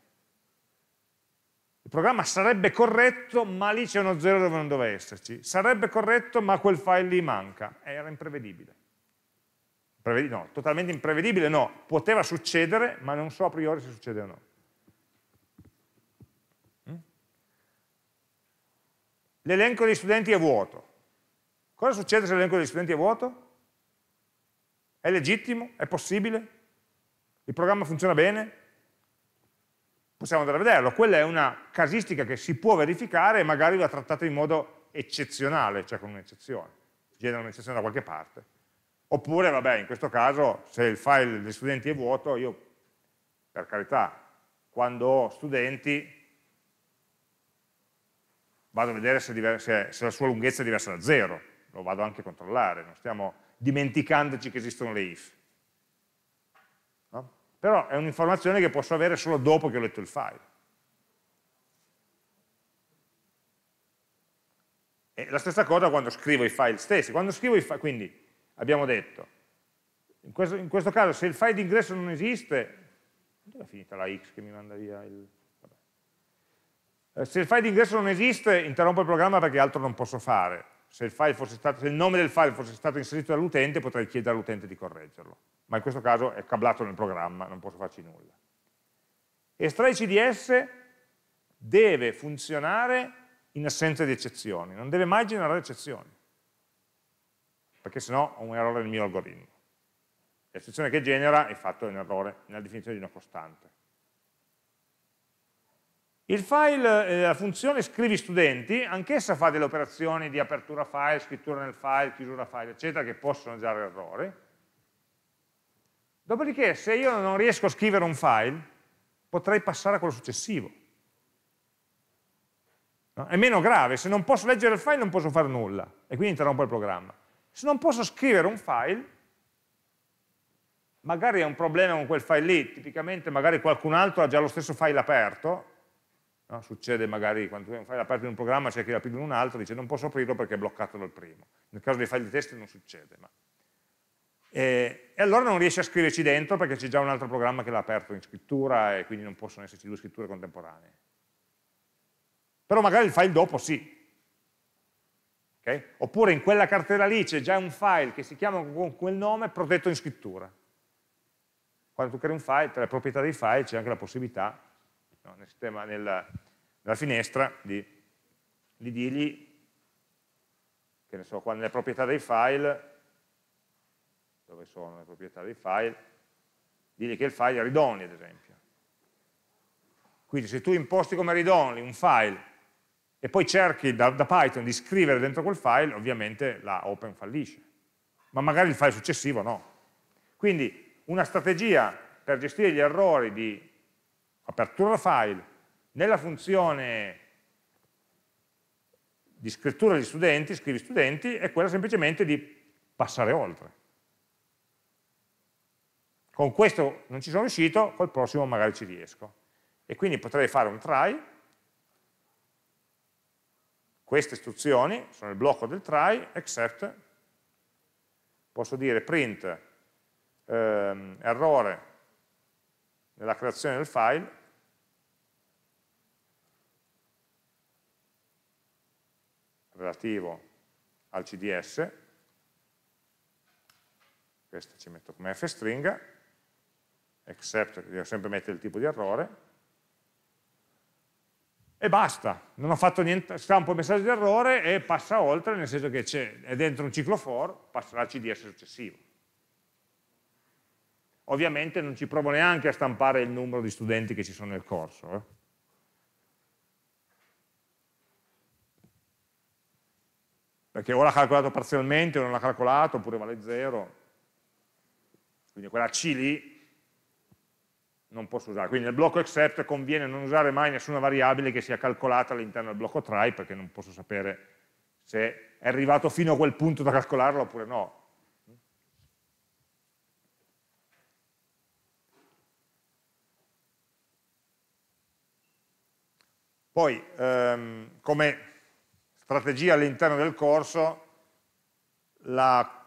programma sarebbe corretto, ma lì c'è uno zero dove non doveva esserci. Sarebbe corretto, ma quel file lì manca. Era imprevedibile. Prevedi no, totalmente imprevedibile no. Poteva succedere, ma non so a priori se succede o no. Mm? L'elenco degli studenti è vuoto. Cosa succede se l'elenco degli studenti è vuoto? È legittimo? È possibile? Il programma funziona bene? possiamo andare a vederlo, quella è una casistica che si può verificare e magari va trattata in modo eccezionale, cioè con un'eccezione, genera un'eccezione da qualche parte. Oppure, vabbè, in questo caso, se il file degli studenti è vuoto, io, per carità, quando ho studenti, vado a vedere se, se, se la sua lunghezza è diversa da zero, lo vado anche a controllare, non stiamo dimenticandoci che esistono le if però è un'informazione che posso avere solo dopo che ho letto il file. E la stessa cosa quando scrivo i file stessi. I file, quindi abbiamo detto, in questo, in questo, caso se il file d'ingresso non esiste, dove è finita la X che mi manda via il... Vabbè. Eh, se il file d'ingresso non esiste, interrompo il programma perché altro non posso fare se il, stato, se il nome del file fosse stato inserito dall'utente potrei chiedere all'utente di correggerlo, ma in questo caso è cablato nel programma, non posso farci nulla. Estray CDS deve funzionare in assenza di eccezioni, non deve mai generare eccezioni, perché sennò ho un errore nel mio algoritmo. L'eccezione che genera è fatto un errore nella definizione di una costante. Il file, eh, la funzione scrivi studenti, anch'essa fa delle operazioni di apertura file, scrittura nel file, chiusura file, eccetera, che possono dare errori. Dopodiché, se io non riesco a scrivere un file, potrei passare a quello successivo. No? È meno grave, se non posso leggere il file non posso fare nulla, e quindi interrompo il programma. Se non posso scrivere un file, magari è un problema con quel file lì, tipicamente magari qualcun altro ha già lo stesso file aperto, No? Succede magari quando tu fai la parte di un programma, cerchi l'API di un altro, dice non posso aprirlo perché è bloccato dal primo. Nel caso dei file di testo non succede. Ma... E, e, allora non riesci a scriverci dentro perché c'è già un altro programma che l'ha aperto in scrittura e quindi non possono esserci due scritture contemporanee. Però magari il file dopo sì. Okay? Oppure in quella cartella lì c'è già un file che si chiama con quel nome protetto in scrittura. Quando tu crei un file, tra le proprietà dei file c'è anche la possibilità no? nel sistema, nella, nella finestra, di, di, dirgli, che ne so, qua nelle proprietà dei file, dove sono le proprietà dei file, dirgli che il file è read-only ad esempio. Quindi se tu imposti come read-only un file e poi cerchi da, da, Python di scrivere dentro quel file, ovviamente la Open fallisce. Ma magari il file successivo no. Quindi una strategia per gestire gli errori di apertura file, nella funzione di scrittura di studenti, scrivi studenti, è quella semplicemente di passare oltre. Con questo non ci sono riuscito, col prossimo magari ci riesco. E quindi potrei fare un try, queste istruzioni sono il blocco del try, except, posso dire print, ehm, errore nella creazione del file, relativo al CDS, questo ci metto come f stringa, except, devo sempre mettere il tipo di errore, e basta, non ho fatto niente, stampo il messaggio di errore e passa oltre, nel senso che è, è dentro un ciclo for, passerà al CDS successivo. Ovviamente non ci provo neanche a stampare il numero di studenti che ci sono nel corso, eh? perché o l'ha calcolato parzialmente o non l'ha calcolato, oppure vale 0. Quindi quella C lì non posso usare. Quindi nel blocco except conviene non usare mai nessuna variabile che sia calcolata all'interno del blocco try, perché non posso sapere se è arrivato fino a quel punto da calcolarlo oppure no. Poi, ehm, come strategia all'interno del corso, la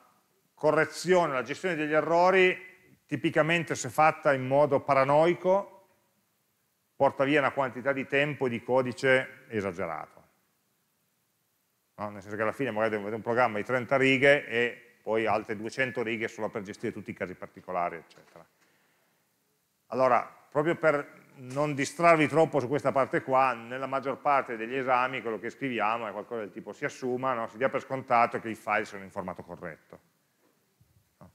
correzione, la gestione degli errori tipicamente se fatta in modo paranoico porta via una quantità di tempo e di codice esagerato. No? Nel senso che alla fine magari avete un programma di 30 righe e poi altre 200 righe solo per gestire tutti i casi particolari, eccetera. Allora, proprio per non distrarvi troppo su questa parte qua, nella maggior parte degli esami quello che scriviamo è qualcosa del tipo si assuma, no? si dia per scontato che i file sono in formato corretto. No?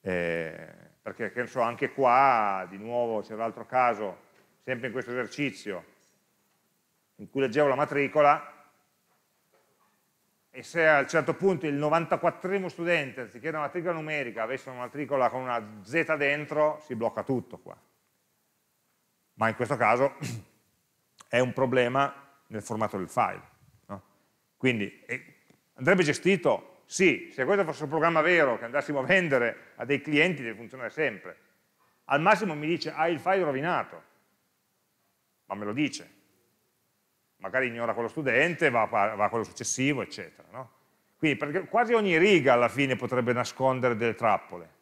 Eh, perché penso anche qua, di nuovo, c'era l'altro caso, sempre in questo esercizio, in cui leggevo la matricola e se a un certo punto il 94 studente, anziché una matricola numerica, avesse una matricola con una Z dentro, si blocca tutto qua ma in questo caso è un problema nel formato del file. No? Quindi andrebbe gestito, sì, se questo fosse un programma vero che andassimo a vendere a dei clienti deve funzionare sempre. Al massimo mi dice hai ah, il file rovinato, ma me lo dice. Magari ignora quello studente, va, va a quello successivo, eccetera. No? Quindi quasi ogni riga alla fine potrebbe nascondere delle trappole.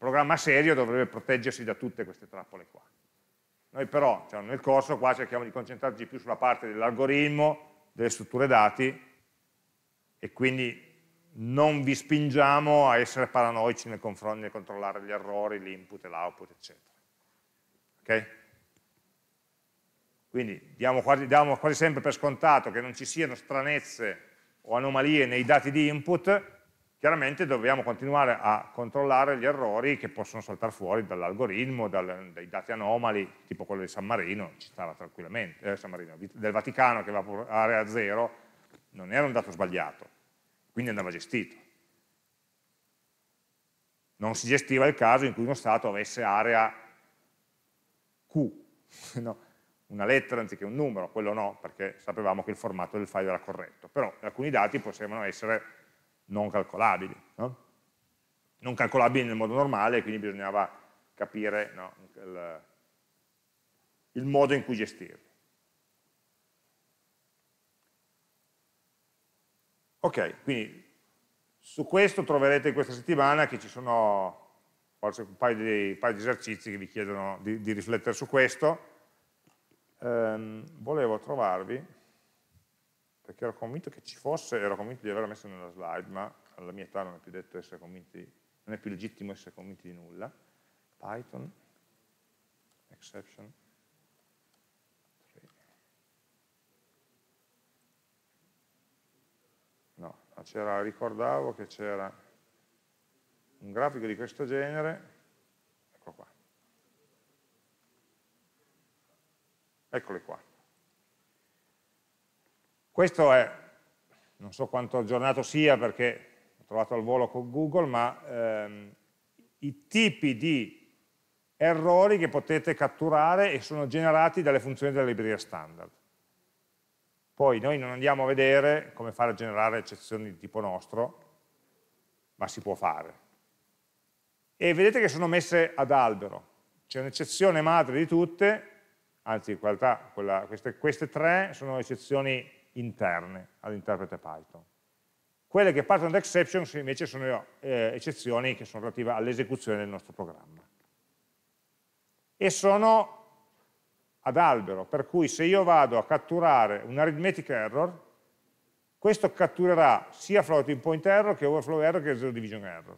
programma serio dovrebbe proteggersi da tutte queste trappole qua. Noi però cioè nel corso qua cerchiamo di concentrarci più sulla parte dell'algoritmo, delle strutture dati e quindi non vi spingiamo a essere paranoici nel, nel controllare gli errori, l'input e l'output, eccetera. Ok? Quindi diamo quasi, diamo quasi sempre per scontato che non ci siano stranezze o anomalie nei dati di input, chiaramente dobbiamo continuare a controllare gli errori che possono saltare fuori dall'algoritmo, dal, dai dati anomali, tipo quello di San Marino, ci stava tranquillamente, eh, San Marino, del Vaticano che va a area zero, non era un dato sbagliato, quindi andava gestito. Non si gestiva il caso in cui uno Stato avesse area Q, no? una lettera anziché un numero, quello no, perché sapevamo che il formato del file era corretto, però alcuni dati potevano essere non calcolabili. No? Non calcolabili nel modo normale, quindi bisognava capire no, il, il modo in cui gestirli. Ok, quindi su questo troverete questa settimana che ci sono forse un paio di, un paio di esercizi che vi chiedono di, di riflettere su questo. Um, volevo trovarvi perché ero convinto che ci fosse, ero convinto di averla messa nella slide, ma alla mia età non è più detto essere convinti, non è più legittimo essere convinti di nulla. Python, exception, no, ricordavo che c'era un grafico di questo genere, eccolo qua, Eccole qua. Questo è, non so quanto aggiornato sia perché ho trovato al volo con Google, ma ehm, i tipi di errori che potete catturare e sono generati dalle funzioni della libreria standard. Poi noi non andiamo a vedere come fare a generare eccezioni di tipo nostro, ma si può fare. E vedete che sono messe ad albero. C'è un'eccezione madre di tutte, anzi in realtà quella, queste, queste tre sono eccezioni interne all'interprete Python. Quelle che partono da exceptions invece sono eh, eccezioni che sono relative all'esecuzione del nostro programma. E sono ad albero, per cui se io vado a catturare un arithmetic error, questo catturerà sia floating point error che overflow error che zero division error.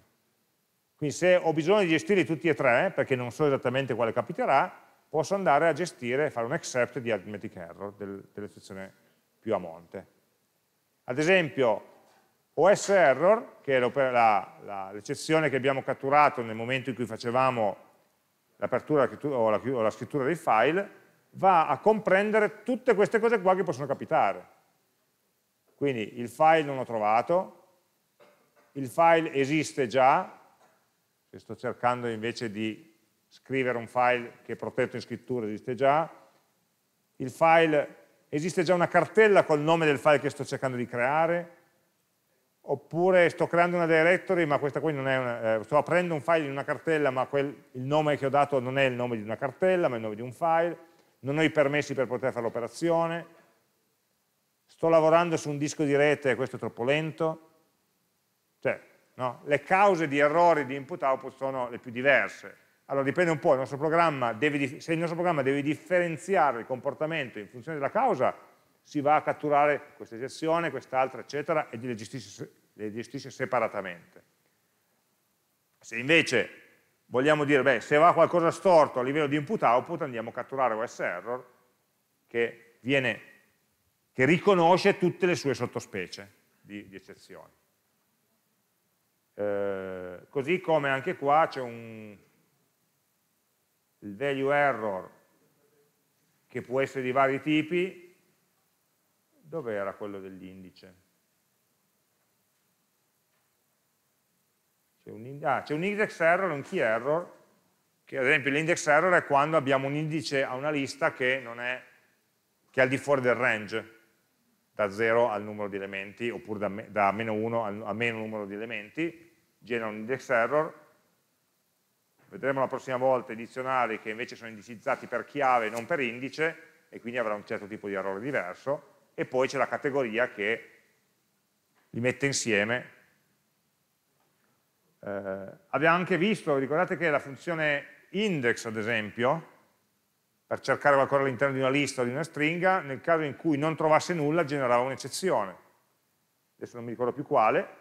Quindi se ho bisogno di gestirli tutti e tre, perché non so esattamente quale capiterà, posso andare a gestire, e fare un accept di arithmetic error del, dell'eccezione più a monte. Ad esempio, OS error, che è l'eccezione che abbiamo catturato nel momento in cui facevamo l'apertura o, la, o la scrittura dei file, va a comprendere tutte queste cose qua che possono capitare. Quindi il file non l'ho trovato, il file esiste già, se sto cercando invece di scrivere un file che è protetto in scrittura esiste già, il file esiste già una cartella col nome del file che sto cercando di creare, oppure sto creando una directory, ma questa qui non è una, eh, sto aprendo un file in una cartella, ma quel, il nome che ho dato non è il nome di una cartella, ma è il nome di un file, non ho i permessi per poter fare l'operazione, sto lavorando su un disco di rete e questo è troppo lento, cioè no? le cause di errori di input-output sono le più diverse, allora dipende un po', il deve, se il nostro programma deve differenziare il comportamento in funzione della causa, si va a catturare questa eccezione, quest'altra, eccetera, e le gestisce, le gestisce separatamente. Se invece vogliamo dire, beh, se va qualcosa storto a livello di input-output, andiamo a catturare OS error che, viene, che riconosce tutte le sue sottospecie di, di eccezioni. Eh, così come anche qua c'è un il value error che può essere di vari tipi, dove era quello dell'indice? C'è un, ah, un, index error e un key error, che ad esempio l'index error è quando abbiamo un indice a una lista che, è, che è, al di fuori del range, da 0 al numero di elementi, oppure da, da meno 1 al, a meno numero di elementi, genera un index error, vedremo la prossima volta i dizionari che invece sono indicizzati per chiave e non per indice e quindi avrà un certo tipo di errore diverso e poi c'è la categoria che li mette insieme eh, abbiamo anche visto, ricordate che la funzione index ad esempio per cercare qualcosa all'interno di una lista o di una stringa nel caso in cui non trovasse nulla generava un'eccezione adesso non mi ricordo più quale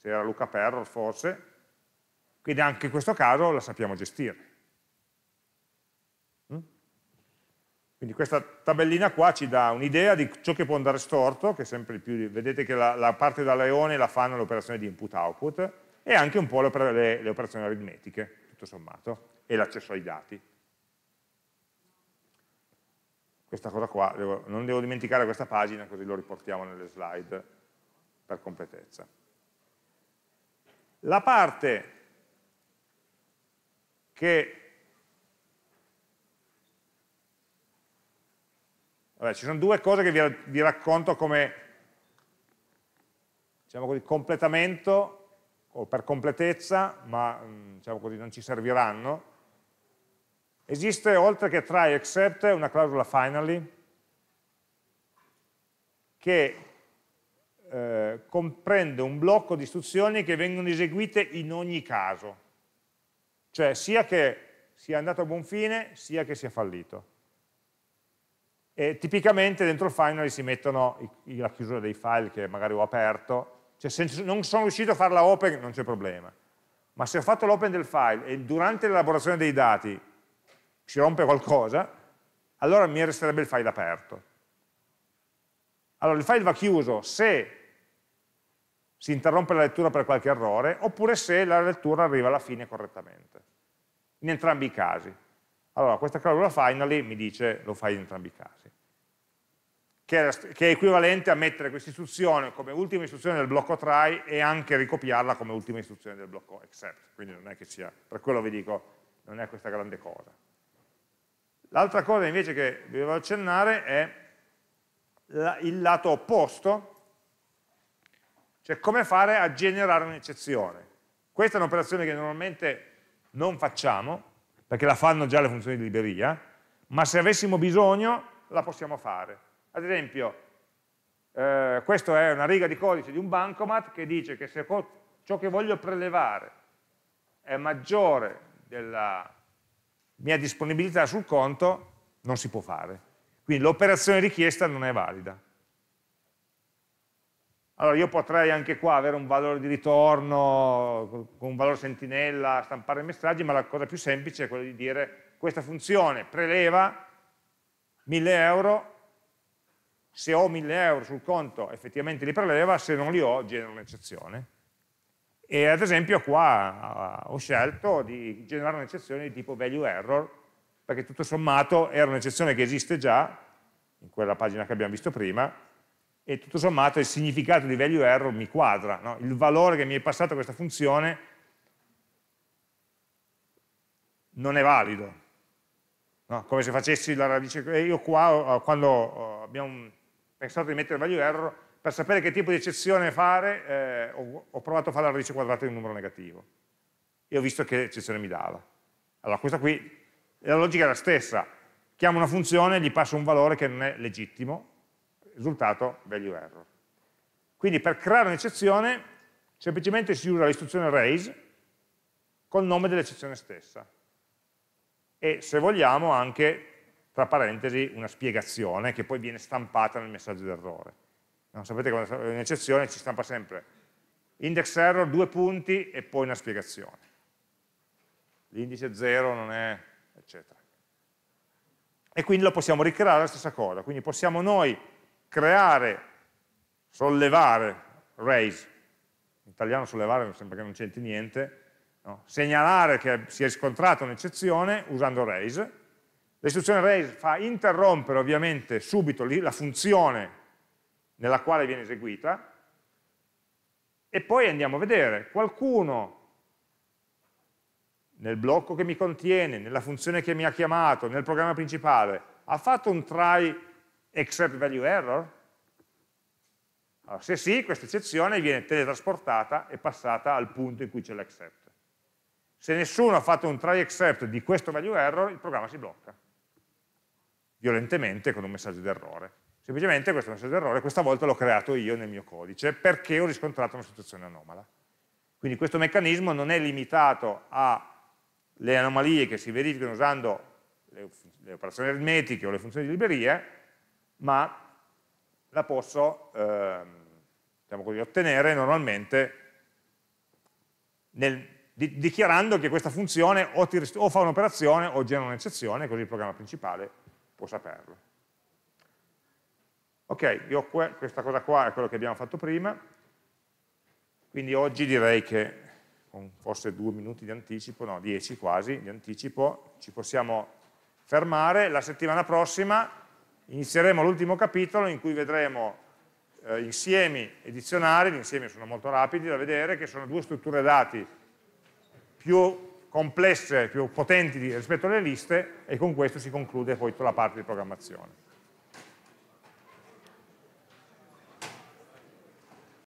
se era Luca Perro forse quindi anche in questo caso la sappiamo gestire. Mm? Quindi questa tabellina qua ci dà un'idea di ciò che può andare storto, che sempre più, vedete che la, la parte da leone la fanno le operazioni di input-output e anche un po' le, le, le operazioni aritmetiche, tutto sommato, e l'accesso ai dati. Questa cosa qua, devo, non devo dimenticare questa pagina, così lo riportiamo nelle slide per completezza. La parte che Vabbè, ci sono due cose che vi, vi racconto come diciamo così, completamento o per completezza, ma mm, diciamo così, non ci serviranno. Esiste oltre che try e except una clausola finally che eh, comprende un blocco di istruzioni che vengono eseguite in ogni caso. Cioè sia che sia andato a buon fine, sia che sia fallito. E tipicamente dentro il finally si mettono i, la chiusura dei file che magari ho aperto, cioè se non sono riuscito a farla open non c'è problema, ma se ho fatto l'open del file e durante l'elaborazione dei dati si rompe qualcosa, allora mi resterebbe il file aperto. Allora il file va chiuso se si interrompe la lettura per qualche errore, oppure se la lettura arriva alla fine correttamente. In entrambi i casi. Allora, questa clausola finally mi dice lo fai in entrambi i casi. Che è, che è equivalente a mettere questa istruzione come ultima istruzione del blocco try e anche ricopiarla come ultima istruzione del blocco except. Quindi non è che sia, per quello vi dico, non è questa grande cosa. L'altra cosa invece che vi volevo accennare è la, il lato opposto cioè come fare a generare un'eccezione. Questa è un'operazione che normalmente non facciamo, perché la fanno già le funzioni di libreria, ma se avessimo bisogno la possiamo fare. Ad esempio, eh, questa è una riga di codice di un bancomat che dice che se ciò che voglio prelevare è maggiore della mia disponibilità sul conto, non si può fare. Quindi l'operazione richiesta non è valida. Allora io potrei anche qua avere un valore di ritorno, con un valore sentinella, stampare messaggi, ma la cosa più semplice è quella di dire questa funzione preleva 1000 euro, se ho 1000 euro sul conto effettivamente li preleva, se non li ho genera un'eccezione. E ad esempio qua eh, ho scelto di generare un'eccezione di tipo value error, perché tutto sommato era un'eccezione che esiste già, in quella pagina che abbiamo visto prima, e tutto sommato il significato di value error mi quadra, no? il valore che mi è passato questa funzione non è valido, no? come se facessi la radice, io qua eh, quando eh, abbiamo pensato di mettere value error, per sapere che tipo di eccezione fare eh, ho, provato a fare la radice quadrata di un numero negativo e ho visto che eccezione mi dava. Allora questa qui, la logica è la stessa, chiamo una funzione, e gli passo un valore che non è legittimo, risultato value error. Quindi per creare un'eccezione semplicemente si usa l'istruzione raise col nome dell'eccezione stessa e se vogliamo anche tra parentesi una spiegazione che poi viene stampata nel messaggio d'errore. No, sapete che un'eccezione ci stampa sempre index error, due punti e poi una spiegazione. L'indice 0 non è, eccetera. E quindi lo possiamo ricreare la stessa cosa, quindi possiamo noi creare, sollevare, raise, in italiano sollevare sembra che non c'entri niente, no? segnalare che si è riscontrata un'eccezione usando raise, l'istruzione raise fa interrompere ovviamente subito la funzione nella quale viene eseguita e poi andiamo a vedere, qualcuno nel blocco che mi contiene, nella funzione che mi ha chiamato, nel programma principale, ha fatto un try except value error? Allora, se sì, questa eccezione viene teletrasportata e passata al punto in cui c'è l'except. Se nessuno ha fatto un try except di questo value error, il programma si blocca, violentemente con un messaggio d'errore. Semplicemente questo messaggio d'errore questa volta l'ho creato io nel mio codice perché ho riscontrato una situazione anomala. Quindi questo meccanismo non è limitato alle anomalie che si verificano usando le, le operazioni aritmetiche o le funzioni di libreria, ma la posso ehm, diciamo così, ottenere normalmente nel, di, dichiarando che questa funzione o, ti, o fa un'operazione o genera un'eccezione, così il programma principale può saperlo. Ok, io que, questa cosa qua è quello che abbiamo fatto prima, quindi oggi direi che con forse due minuti di anticipo, no, dieci quasi di anticipo, ci possiamo fermare. La settimana prossima inizieremo l'ultimo capitolo in cui vedremo eh, insiemi e dizionari, gli insiemi sono molto rapidi da vedere, che sono due strutture dati più complesse, più potenti rispetto alle liste e con questo si conclude poi tutta la parte di programmazione.